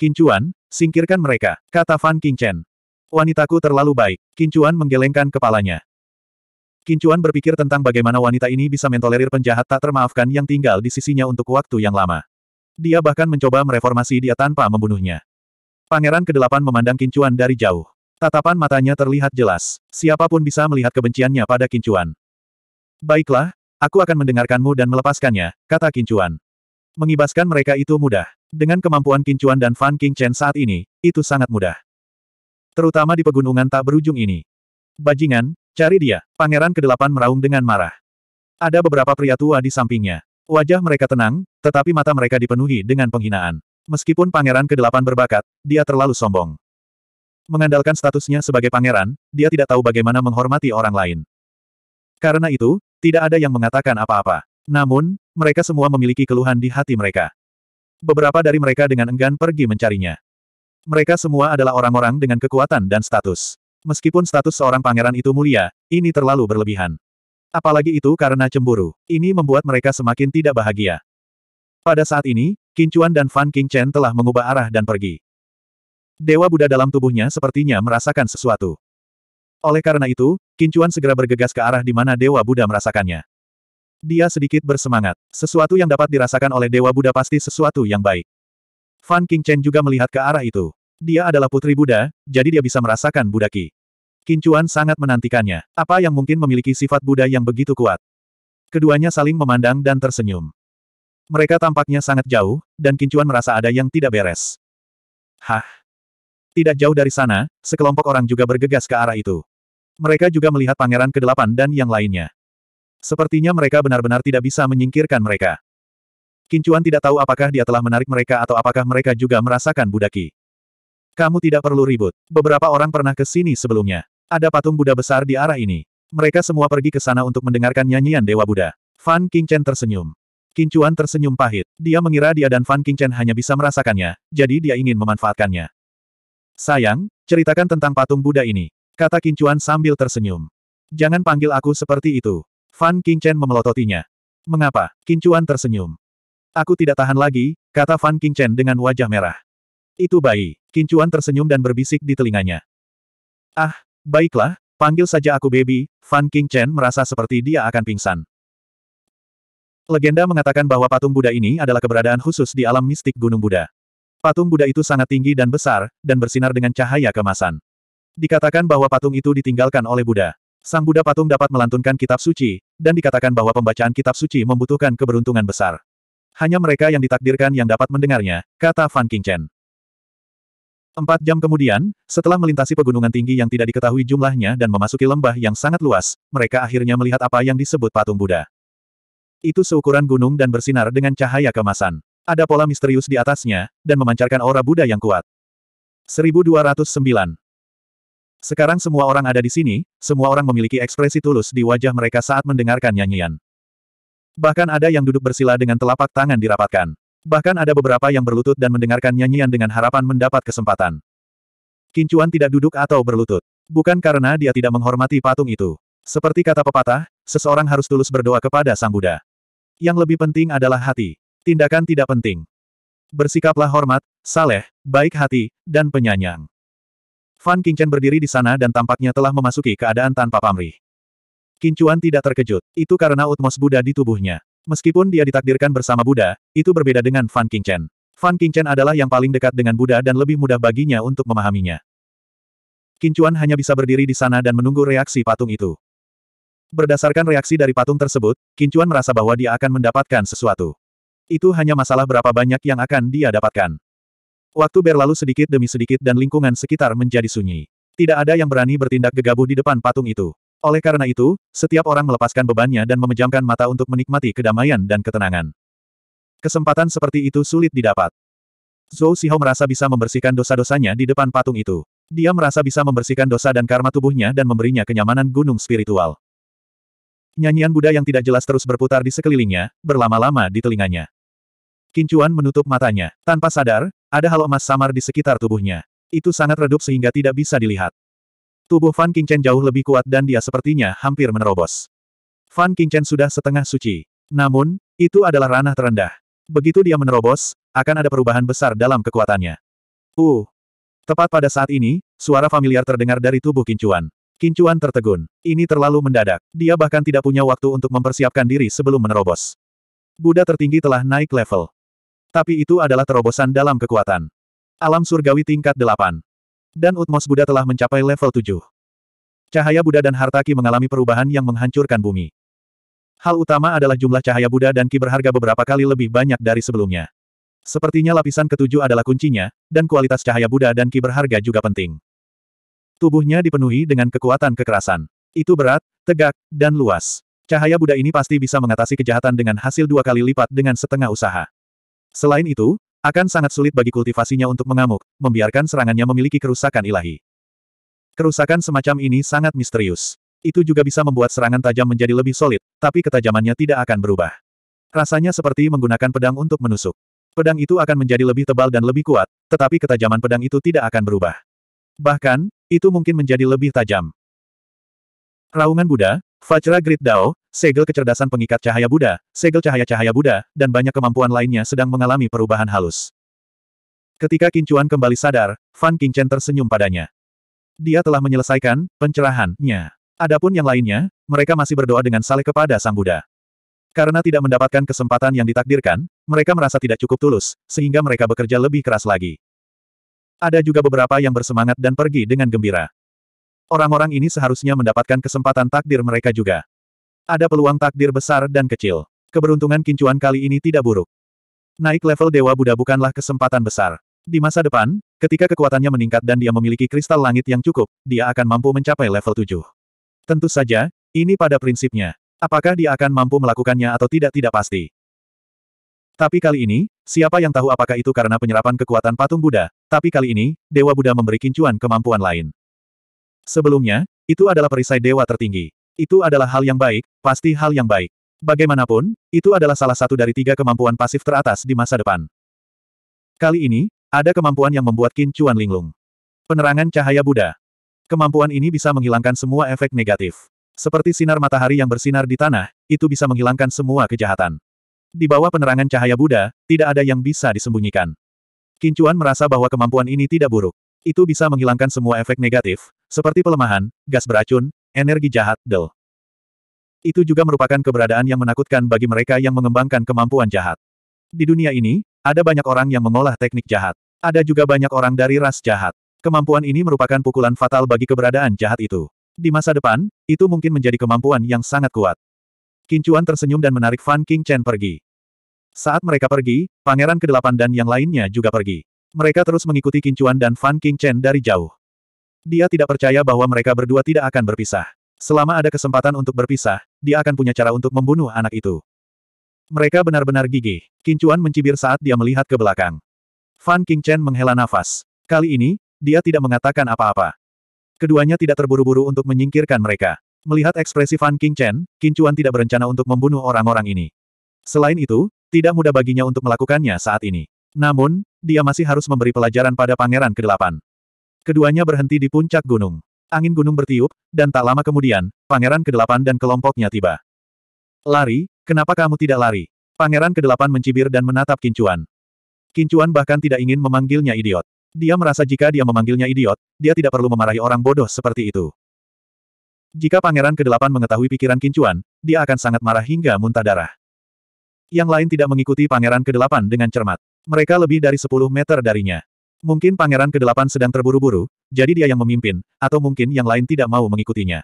Kincuan, singkirkan mereka, kata Fan Chen. Wanitaku terlalu baik. Kincuan menggelengkan kepalanya. Kincuan berpikir tentang bagaimana wanita ini bisa mentolerir penjahat tak termaafkan yang tinggal di sisinya untuk waktu yang lama. Dia bahkan mencoba mereformasi dia tanpa membunuhnya. Pangeran kedelapan memandang Kincuan dari jauh. Tatapan matanya terlihat jelas. Siapapun bisa melihat kebenciannya pada Kincuan. Baiklah, aku akan mendengarkanmu dan melepaskannya, kata Kincuan. Mengibaskan mereka itu mudah. Dengan kemampuan Kincuan dan Fan King Chen saat ini, itu sangat mudah. Terutama di pegunungan tak berujung ini. Bajingan, cari dia. Pangeran kedelapan meraung dengan marah. Ada beberapa pria tua di sampingnya. Wajah mereka tenang, tetapi mata mereka dipenuhi dengan penghinaan. Meskipun pangeran ke-8 berbakat, dia terlalu sombong. Mengandalkan statusnya sebagai pangeran, dia tidak tahu bagaimana menghormati orang lain. Karena itu, tidak ada yang mengatakan apa-apa. Namun, mereka semua memiliki keluhan di hati mereka. Beberapa dari mereka dengan enggan pergi mencarinya. Mereka semua adalah orang-orang dengan kekuatan dan status. Meskipun status seorang pangeran itu mulia, ini terlalu berlebihan. Apalagi itu karena cemburu. Ini membuat mereka semakin tidak bahagia. Pada saat ini, Kincuan dan Fan King Chen telah mengubah arah dan pergi. Dewa Buddha dalam tubuhnya sepertinya merasakan sesuatu. Oleh karena itu, Kincuan segera bergegas ke arah di mana Dewa Buddha merasakannya. Dia sedikit bersemangat. Sesuatu yang dapat dirasakan oleh Dewa Buddha pasti sesuatu yang baik. Fan King Chen juga melihat ke arah itu. Dia adalah putri Buddha, jadi dia bisa merasakan Buddha Qi. Kincuan sangat menantikannya. Apa yang mungkin memiliki sifat Buddha yang begitu kuat? Keduanya saling memandang dan tersenyum. Mereka tampaknya sangat jauh, dan Kincuan merasa ada yang tidak beres. Hah? Tidak jauh dari sana, sekelompok orang juga bergegas ke arah itu. Mereka juga melihat Pangeran Kedelapan dan yang lainnya. Sepertinya mereka benar-benar tidak bisa menyingkirkan mereka. Kincuan tidak tahu apakah dia telah menarik mereka atau apakah mereka juga merasakan Budaki. Kamu tidak perlu ribut. Beberapa orang pernah ke sini sebelumnya. Ada patung Buddha besar di arah ini. Mereka semua pergi ke sana untuk mendengarkan nyanyian Dewa Buddha. Fan Qingchen tersenyum. Kincuan tersenyum pahit. Dia mengira dia dan Fan Qingchen hanya bisa merasakannya, jadi dia ingin memanfaatkannya. Sayang, ceritakan tentang patung Buddha ini. Kata Kincuan sambil tersenyum. Jangan panggil aku seperti itu. Fan Qingchen memelototinya. Mengapa? Kincuan tersenyum. Aku tidak tahan lagi, kata Fan Qingchen dengan wajah merah. Itu bayi. Kincuan tersenyum dan berbisik di telinganya. Ah, Baiklah, panggil saja aku baby, Fan King Chen merasa seperti dia akan pingsan. Legenda mengatakan bahwa patung Buddha ini adalah keberadaan khusus di alam mistik Gunung Buddha. Patung Buddha itu sangat tinggi dan besar, dan bersinar dengan cahaya kemasan. Dikatakan bahwa patung itu ditinggalkan oleh Buddha. Sang Buddha patung dapat melantunkan kitab suci, dan dikatakan bahwa pembacaan kitab suci membutuhkan keberuntungan besar. Hanya mereka yang ditakdirkan yang dapat mendengarnya, kata Fan King Chen. Empat jam kemudian, setelah melintasi pegunungan tinggi yang tidak diketahui jumlahnya dan memasuki lembah yang sangat luas, mereka akhirnya melihat apa yang disebut patung Buddha. Itu seukuran gunung dan bersinar dengan cahaya kemasan. Ada pola misterius di atasnya, dan memancarkan aura Buddha yang kuat. 1209 Sekarang semua orang ada di sini, semua orang memiliki ekspresi tulus di wajah mereka saat mendengarkan nyanyian. Bahkan ada yang duduk bersila dengan telapak tangan dirapatkan. Bahkan ada beberapa yang berlutut dan mendengarkan nyanyian dengan harapan mendapat kesempatan. Kincuan tidak duduk atau berlutut. Bukan karena dia tidak menghormati patung itu. Seperti kata pepatah, seseorang harus tulus berdoa kepada Sang Buddha. Yang lebih penting adalah hati. Tindakan tidak penting. Bersikaplah hormat, saleh, baik hati, dan penyanyang. Fan Kincen berdiri di sana dan tampaknya telah memasuki keadaan tanpa pamrih. Kincuan tidak terkejut, itu karena utmos Buddha di tubuhnya. Meskipun dia ditakdirkan bersama Buddha, itu berbeda dengan Fan Qingchen. Fan Qingchen adalah yang paling dekat dengan Buddha dan lebih mudah baginya untuk memahaminya. Kincuan hanya bisa berdiri di sana dan menunggu reaksi patung itu. Berdasarkan reaksi dari patung tersebut, Kincuan merasa bahwa dia akan mendapatkan sesuatu. Itu hanya masalah berapa banyak yang akan dia dapatkan. Waktu berlalu sedikit demi sedikit dan lingkungan sekitar menjadi sunyi. Tidak ada yang berani bertindak gegabah di depan patung itu. Oleh karena itu, setiap orang melepaskan bebannya dan memejamkan mata untuk menikmati kedamaian dan ketenangan. Kesempatan seperti itu sulit didapat. Zhou Xiao merasa bisa membersihkan dosa-dosanya di depan patung itu. Dia merasa bisa membersihkan dosa dan karma tubuhnya dan memberinya kenyamanan gunung spiritual. Nyanyian Buddha yang tidak jelas terus berputar di sekelilingnya, berlama-lama di telinganya. Kincuan menutup matanya. Tanpa sadar, ada hal emas samar di sekitar tubuhnya. Itu sangat redup sehingga tidak bisa dilihat. Tubuh Fan Qingchen jauh lebih kuat dan dia sepertinya hampir menerobos. Fan Qingchen sudah setengah suci. Namun, itu adalah ranah terendah. Begitu dia menerobos, akan ada perubahan besar dalam kekuatannya. Uh! Tepat pada saat ini, suara familiar terdengar dari tubuh Kincuan. Kincuan tertegun. Ini terlalu mendadak. Dia bahkan tidak punya waktu untuk mempersiapkan diri sebelum menerobos. Buddha tertinggi telah naik level. Tapi itu adalah terobosan dalam kekuatan. Alam surgawi tingkat 8. Dan Utmos Buddha telah mencapai level 7. Cahaya Buddha dan Hartaki mengalami perubahan yang menghancurkan bumi. Hal utama adalah jumlah cahaya Buddha dan Ki berharga beberapa kali lebih banyak dari sebelumnya. Sepertinya lapisan ketujuh adalah kuncinya, dan kualitas cahaya Buddha dan Ki berharga juga penting. Tubuhnya dipenuhi dengan kekuatan kekerasan. Itu berat, tegak, dan luas. Cahaya Buddha ini pasti bisa mengatasi kejahatan dengan hasil dua kali lipat dengan setengah usaha. Selain itu, akan sangat sulit bagi kultivasinya untuk mengamuk, membiarkan serangannya memiliki kerusakan ilahi. Kerusakan semacam ini sangat misterius. Itu juga bisa membuat serangan tajam menjadi lebih solid, tapi ketajamannya tidak akan berubah. Rasanya seperti menggunakan pedang untuk menusuk. Pedang itu akan menjadi lebih tebal dan lebih kuat, tetapi ketajaman pedang itu tidak akan berubah. Bahkan, itu mungkin menjadi lebih tajam. Raungan Buddha, Vajra Grit Dao, segel kecerdasan pengikat cahaya Buddha, segel cahaya-cahaya Buddha, dan banyak kemampuan lainnya sedang mengalami perubahan halus. Ketika Kincuan kembali sadar, Fan Qingchen tersenyum padanya. Dia telah menyelesaikan pencerahannya. Adapun yang lainnya, mereka masih berdoa dengan saleh kepada Sang Buddha. Karena tidak mendapatkan kesempatan yang ditakdirkan, mereka merasa tidak cukup tulus, sehingga mereka bekerja lebih keras lagi. Ada juga beberapa yang bersemangat dan pergi dengan gembira. Orang-orang ini seharusnya mendapatkan kesempatan takdir mereka juga. Ada peluang takdir besar dan kecil. Keberuntungan kincuan kali ini tidak buruk. Naik level Dewa Buddha bukanlah kesempatan besar. Di masa depan, ketika kekuatannya meningkat dan dia memiliki kristal langit yang cukup, dia akan mampu mencapai level 7. Tentu saja, ini pada prinsipnya. Apakah dia akan mampu melakukannya atau tidak tidak pasti. Tapi kali ini, siapa yang tahu apakah itu karena penyerapan kekuatan patung Buddha, tapi kali ini, Dewa Buddha memberi kincuan kemampuan lain. Sebelumnya, itu adalah perisai dewa tertinggi. Itu adalah hal yang baik, pasti hal yang baik. Bagaimanapun, itu adalah salah satu dari tiga kemampuan pasif teratas di masa depan. Kali ini, ada kemampuan yang membuat Qin Chuan linglung. Penerangan cahaya Buddha. Kemampuan ini bisa menghilangkan semua efek negatif. Seperti sinar matahari yang bersinar di tanah, itu bisa menghilangkan semua kejahatan. Di bawah penerangan cahaya Buddha, tidak ada yang bisa disembunyikan. Qin Chuan merasa bahwa kemampuan ini tidak buruk. Itu bisa menghilangkan semua efek negatif, seperti pelemahan, gas beracun, Energi jahat, Del. Itu juga merupakan keberadaan yang menakutkan bagi mereka yang mengembangkan kemampuan jahat. Di dunia ini, ada banyak orang yang mengolah teknik jahat. Ada juga banyak orang dari ras jahat. Kemampuan ini merupakan pukulan fatal bagi keberadaan jahat itu. Di masa depan, itu mungkin menjadi kemampuan yang sangat kuat. Kincuan tersenyum dan menarik Fan King Chen pergi. Saat mereka pergi, Pangeran Kedelapan dan yang lainnya juga pergi. Mereka terus mengikuti Kincuan dan Fan King Chen dari jauh. Dia tidak percaya bahwa mereka berdua tidak akan berpisah. Selama ada kesempatan untuk berpisah, dia akan punya cara untuk membunuh anak itu. Mereka benar-benar gigih. Kincuan mencibir saat dia melihat ke belakang. Fan King Chen menghela nafas. Kali ini, dia tidak mengatakan apa-apa. Keduanya tidak terburu-buru untuk menyingkirkan mereka. Melihat ekspresi Fan King Chen, Kincuan tidak berencana untuk membunuh orang-orang ini. Selain itu, tidak mudah baginya untuk melakukannya saat ini. Namun, dia masih harus memberi pelajaran pada Pangeran ke Keduanya berhenti di puncak gunung. Angin gunung bertiup, dan tak lama kemudian, Pangeran Kedelapan dan kelompoknya tiba. Lari, kenapa kamu tidak lari? Pangeran Kedelapan mencibir dan menatap Kincuan. Kincuan bahkan tidak ingin memanggilnya idiot. Dia merasa jika dia memanggilnya idiot, dia tidak perlu memarahi orang bodoh seperti itu. Jika Pangeran Kedelapan mengetahui pikiran Kincuan, dia akan sangat marah hingga muntah darah. Yang lain tidak mengikuti Pangeran Kedelapan dengan cermat. Mereka lebih dari 10 meter darinya. Mungkin pangeran ke-8 sedang terburu-buru, jadi dia yang memimpin, atau mungkin yang lain tidak mau mengikutinya.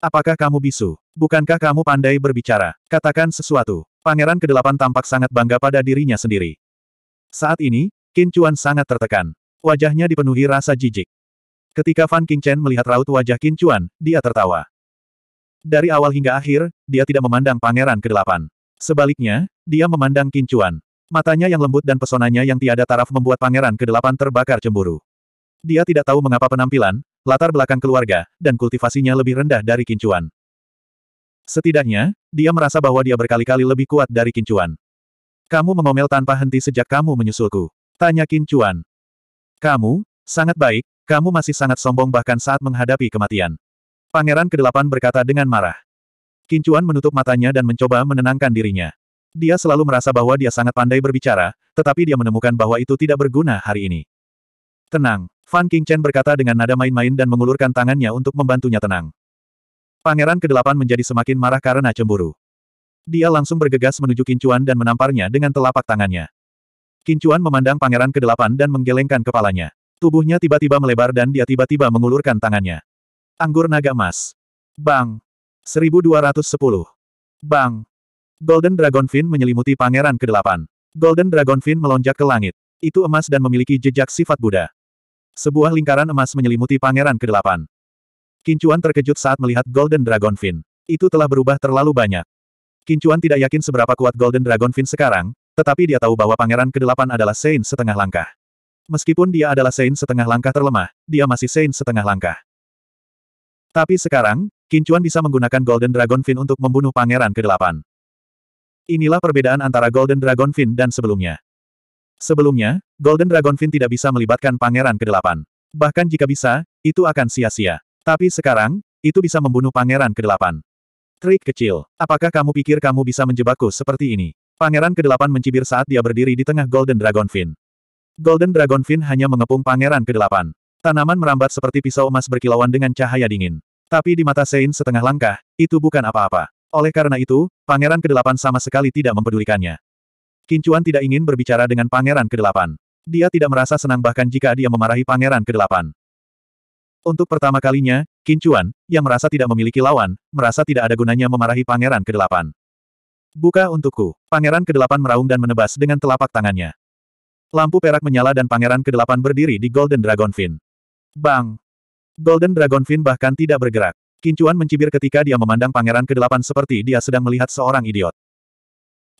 Apakah kamu bisu? Bukankah kamu pandai berbicara? Katakan sesuatu. Pangeran ke-8 tampak sangat bangga pada dirinya sendiri. Saat ini, Qin Chuan sangat tertekan. Wajahnya dipenuhi rasa jijik. Ketika Fan King Chen melihat raut wajah Qin Chuan, dia tertawa. Dari awal hingga akhir, dia tidak memandang pangeran ke-8. Sebaliknya, dia memandang Qin Chuan. Matanya yang lembut dan pesonanya yang tiada taraf membuat pangeran kedelapan terbakar cemburu. Dia tidak tahu mengapa penampilan, latar belakang keluarga, dan kultivasinya lebih rendah dari kincuan. Setidaknya, dia merasa bahwa dia berkali-kali lebih kuat dari kincuan. Kamu mengomel tanpa henti sejak kamu menyusulku. Tanya kincuan. Kamu, sangat baik, kamu masih sangat sombong bahkan saat menghadapi kematian. Pangeran kedelapan berkata dengan marah. Kincuan menutup matanya dan mencoba menenangkan dirinya. Dia selalu merasa bahwa dia sangat pandai berbicara, tetapi dia menemukan bahwa itu tidak berguna hari ini. Tenang, Fan Qingchen berkata dengan nada main-main dan mengulurkan tangannya untuk membantunya tenang. Pangeran kedelapan menjadi semakin marah karena cemburu. Dia langsung bergegas menuju Kincuan dan menamparnya dengan telapak tangannya. Kincuan memandang pangeran kedelapan dan menggelengkan kepalanya. Tubuhnya tiba-tiba melebar dan dia tiba-tiba mengulurkan tangannya. Anggur naga emas. Bang. 1210. Bang. Golden Dragonfin menyelimuti pangeran ke-8. Golden Dragonfin melonjak ke langit. Itu emas dan memiliki jejak sifat Buddha. Sebuah lingkaran emas menyelimuti pangeran ke-8. Kincuan terkejut saat melihat Golden Dragonfin. Itu telah berubah terlalu banyak. Kincuan tidak yakin seberapa kuat Golden Dragonfin sekarang, tetapi dia tahu bahwa pangeran ke-8 adalah Sein setengah langkah. Meskipun dia adalah Sein setengah langkah terlemah, dia masih Sein setengah langkah. Tapi sekarang, Kincuan bisa menggunakan Golden Dragonfin untuk membunuh pangeran ke-8. Inilah perbedaan antara Golden Dragon Fin dan sebelumnya. Sebelumnya, Golden Dragon Fin tidak bisa melibatkan Pangeran ke-8. Bahkan jika bisa, itu akan sia-sia. Tapi sekarang, itu bisa membunuh Pangeran ke-8. Trik kecil. Apakah kamu pikir kamu bisa menjebakku seperti ini? Pangeran ke-8 mencibir saat dia berdiri di tengah Golden Dragon Fin. Golden Dragon Fin hanya mengepung Pangeran ke-8. Tanaman merambat seperti pisau emas berkilauan dengan cahaya dingin. Tapi di mata Sein setengah langkah, itu bukan apa-apa. Oleh karena itu, Pangeran Kedelapan sama sekali tidak mempedulikannya. Kincuan tidak ingin berbicara dengan Pangeran Kedelapan. Dia tidak merasa senang bahkan jika dia memarahi Pangeran Kedelapan. Untuk pertama kalinya, Kincuan, yang merasa tidak memiliki lawan, merasa tidak ada gunanya memarahi Pangeran Kedelapan. Buka untukku. Pangeran Kedelapan meraung dan menebas dengan telapak tangannya. Lampu perak menyala dan Pangeran Kedelapan berdiri di Golden Dragonfin. Bang! Golden Dragonfin bahkan tidak bergerak. Kincuan mencibir ketika dia memandang pangeran kedelapan seperti dia sedang melihat seorang idiot.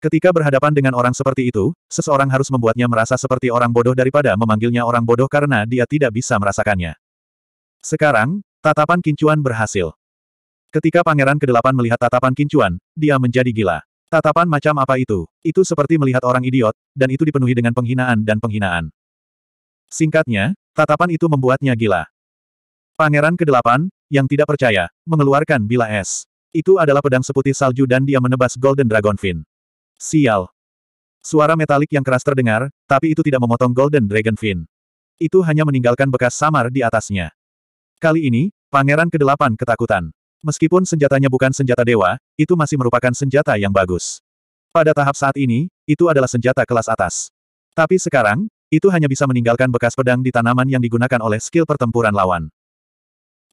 Ketika berhadapan dengan orang seperti itu, seseorang harus membuatnya merasa seperti orang bodoh daripada memanggilnya orang bodoh karena dia tidak bisa merasakannya. Sekarang, tatapan Kincuan berhasil. Ketika pangeran kedelapan melihat tatapan Kincuan, dia menjadi gila. Tatapan macam apa itu? Itu seperti melihat orang idiot, dan itu dipenuhi dengan penghinaan dan penghinaan. Singkatnya, tatapan itu membuatnya gila. Pangeran kedelapan, yang tidak percaya, mengeluarkan bila es. Itu adalah pedang seputih salju dan dia menebas Golden Dragon Fin. Sial. Suara metalik yang keras terdengar, tapi itu tidak memotong Golden Dragon Fin. Itu hanya meninggalkan bekas samar di atasnya. Kali ini, Pangeran Kedelapan ketakutan. Meskipun senjatanya bukan senjata dewa, itu masih merupakan senjata yang bagus. Pada tahap saat ini, itu adalah senjata kelas atas. Tapi sekarang, itu hanya bisa meninggalkan bekas pedang di tanaman yang digunakan oleh skill pertempuran lawan.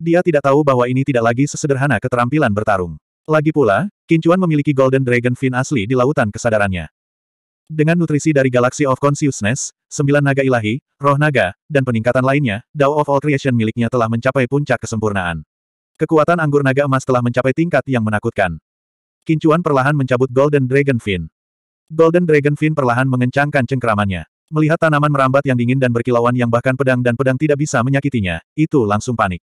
Dia tidak tahu bahwa ini tidak lagi sesederhana keterampilan bertarung. Lagi pula, Kincuan memiliki Golden Dragon Fin asli di lautan kesadarannya. Dengan nutrisi dari Galaxy of Consciousness, sembilan naga ilahi, roh naga, dan peningkatan lainnya, Dao of All miliknya telah mencapai puncak kesempurnaan. Kekuatan anggur naga emas telah mencapai tingkat yang menakutkan. Kincuan perlahan mencabut Golden Dragon Fin. Golden Dragon Fin perlahan mengencangkan cengkeramannya. Melihat tanaman merambat yang dingin dan berkilauan yang bahkan pedang dan pedang tidak bisa menyakitinya, itu langsung panik.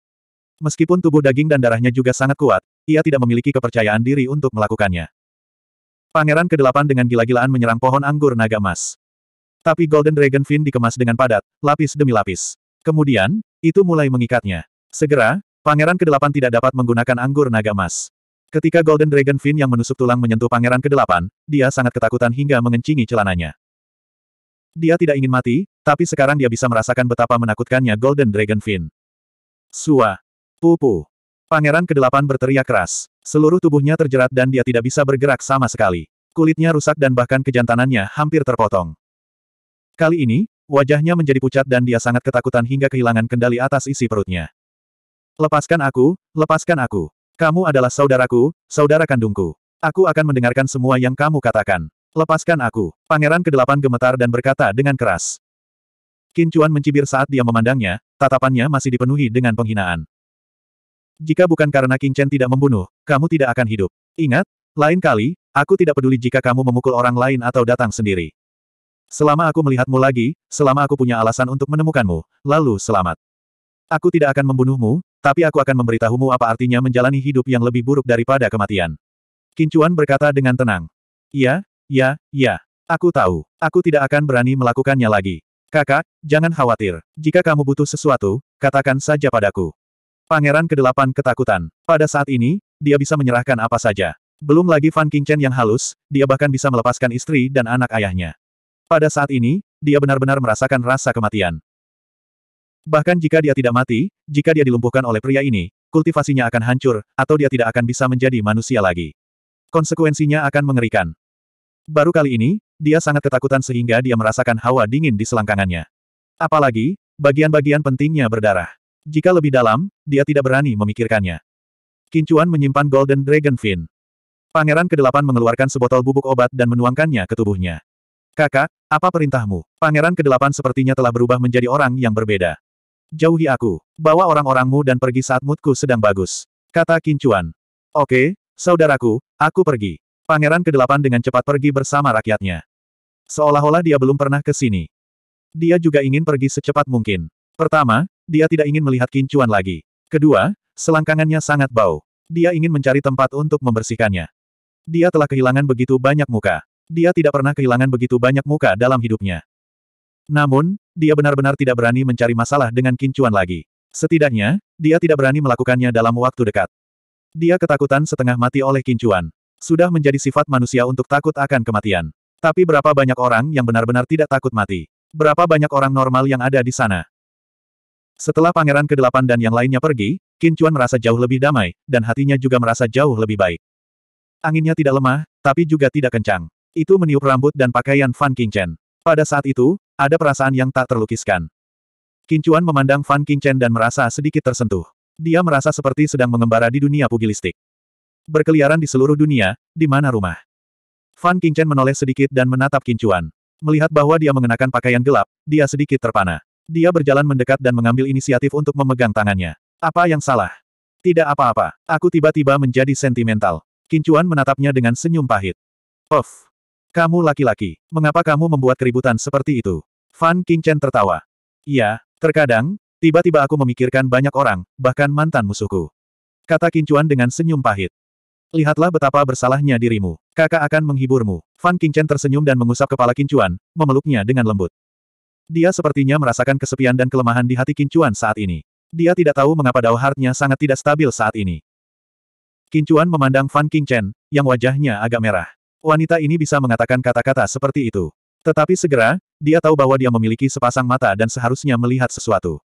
Meskipun tubuh daging dan darahnya juga sangat kuat, ia tidak memiliki kepercayaan diri untuk melakukannya. Pangeran kedelapan dengan gila-gilaan menyerang pohon anggur naga emas. Tapi Golden Dragon Fin dikemas dengan padat, lapis demi lapis. Kemudian, itu mulai mengikatnya. Segera, Pangeran kedelapan tidak dapat menggunakan anggur naga emas. Ketika Golden Dragon Fin yang menusuk tulang menyentuh Pangeran kedelapan, dia sangat ketakutan hingga mengencingi celananya. Dia tidak ingin mati, tapi sekarang dia bisa merasakan betapa menakutkannya Golden Dragon Fin. Suah. Pupu. Pangeran ke kedelapan berteriak keras. Seluruh tubuhnya terjerat dan dia tidak bisa bergerak sama sekali. Kulitnya rusak dan bahkan kejantanannya hampir terpotong. Kali ini, wajahnya menjadi pucat dan dia sangat ketakutan hingga kehilangan kendali atas isi perutnya. Lepaskan aku, lepaskan aku. Kamu adalah saudaraku, saudara kandungku. Aku akan mendengarkan semua yang kamu katakan. Lepaskan aku. Pangeran ke kedelapan gemetar dan berkata dengan keras. Kincuan mencibir saat dia memandangnya, tatapannya masih dipenuhi dengan penghinaan. Jika bukan karena King Chen tidak membunuh, kamu tidak akan hidup. Ingat, lain kali, aku tidak peduli jika kamu memukul orang lain atau datang sendiri. Selama aku melihatmu lagi, selama aku punya alasan untuk menemukanmu, lalu selamat. Aku tidak akan membunuhmu, tapi aku akan memberitahumu apa artinya menjalani hidup yang lebih buruk daripada kematian. Kincuan berkata dengan tenang. "Ya, ya, ya. Aku tahu. Aku tidak akan berani melakukannya lagi. Kakak, jangan khawatir. Jika kamu butuh sesuatu, katakan saja padaku. Pangeran ke kedelapan ketakutan. Pada saat ini, dia bisa menyerahkan apa saja. Belum lagi Fan Qingchen yang halus, dia bahkan bisa melepaskan istri dan anak ayahnya. Pada saat ini, dia benar-benar merasakan rasa kematian. Bahkan jika dia tidak mati, jika dia dilumpuhkan oleh pria ini, kultivasinya akan hancur, atau dia tidak akan bisa menjadi manusia lagi. Konsekuensinya akan mengerikan. Baru kali ini, dia sangat ketakutan sehingga dia merasakan hawa dingin di selangkangannya. Apalagi, bagian-bagian pentingnya berdarah. Jika lebih dalam, dia tidak berani memikirkannya. Kincuan menyimpan Golden Dragon Fin. Pangeran ke-8 mengeluarkan sebotol bubuk obat dan menuangkannya ke tubuhnya. Kakak, apa perintahmu? Pangeran ke-8 sepertinya telah berubah menjadi orang yang berbeda. Jauhi aku. Bawa orang-orangmu dan pergi saat moodku sedang bagus. Kata Kincuan. Oke, saudaraku, aku pergi. Pangeran ke-8 dengan cepat pergi bersama rakyatnya. Seolah-olah dia belum pernah ke sini. Dia juga ingin pergi secepat mungkin. Pertama, dia tidak ingin melihat kincuan lagi. Kedua, selangkangannya sangat bau. Dia ingin mencari tempat untuk membersihkannya. Dia telah kehilangan begitu banyak muka. Dia tidak pernah kehilangan begitu banyak muka dalam hidupnya. Namun, dia benar-benar tidak berani mencari masalah dengan kincuan lagi. Setidaknya, dia tidak berani melakukannya dalam waktu dekat. Dia ketakutan setengah mati oleh kincuan. Sudah menjadi sifat manusia untuk takut akan kematian. Tapi berapa banyak orang yang benar-benar tidak takut mati? Berapa banyak orang normal yang ada di sana? Setelah pangeran ke-8 dan yang lainnya pergi, Qin Chuan merasa jauh lebih damai, dan hatinya juga merasa jauh lebih baik. Anginnya tidak lemah, tapi juga tidak kencang. Itu meniup rambut dan pakaian Fan Qingchen. Pada saat itu, ada perasaan yang tak terlukiskan. Qin Chuan memandang Fan Qingchen dan merasa sedikit tersentuh. Dia merasa seperti sedang mengembara di dunia pugilistik. Berkeliaran di seluruh dunia, di mana rumah. Fan Qingchen menoleh sedikit dan menatap Qin Chuan. Melihat bahwa dia mengenakan pakaian gelap, dia sedikit terpana. Dia berjalan mendekat dan mengambil inisiatif untuk memegang tangannya. Apa yang salah? Tidak apa-apa, aku tiba-tiba menjadi sentimental. Kincuan menatapnya dengan senyum pahit. Of! Kamu laki-laki, mengapa kamu membuat keributan seperti itu? Fan Qingchen tertawa. Iya, terkadang, tiba-tiba aku memikirkan banyak orang, bahkan mantan musuhku. Kata Kincuan dengan senyum pahit. Lihatlah betapa bersalahnya dirimu. Kakak akan menghiburmu. Fan Qingchen tersenyum dan mengusap kepala Kincuan, memeluknya dengan lembut. Dia sepertinya merasakan kesepian dan kelemahan di hati Kincuan saat ini. Dia tidak tahu mengapa Dao heart sangat tidak stabil saat ini. Kincuan memandang Fan Qingchen, yang wajahnya agak merah. Wanita ini bisa mengatakan kata-kata seperti itu. Tetapi segera, dia tahu bahwa dia memiliki sepasang mata dan seharusnya melihat sesuatu.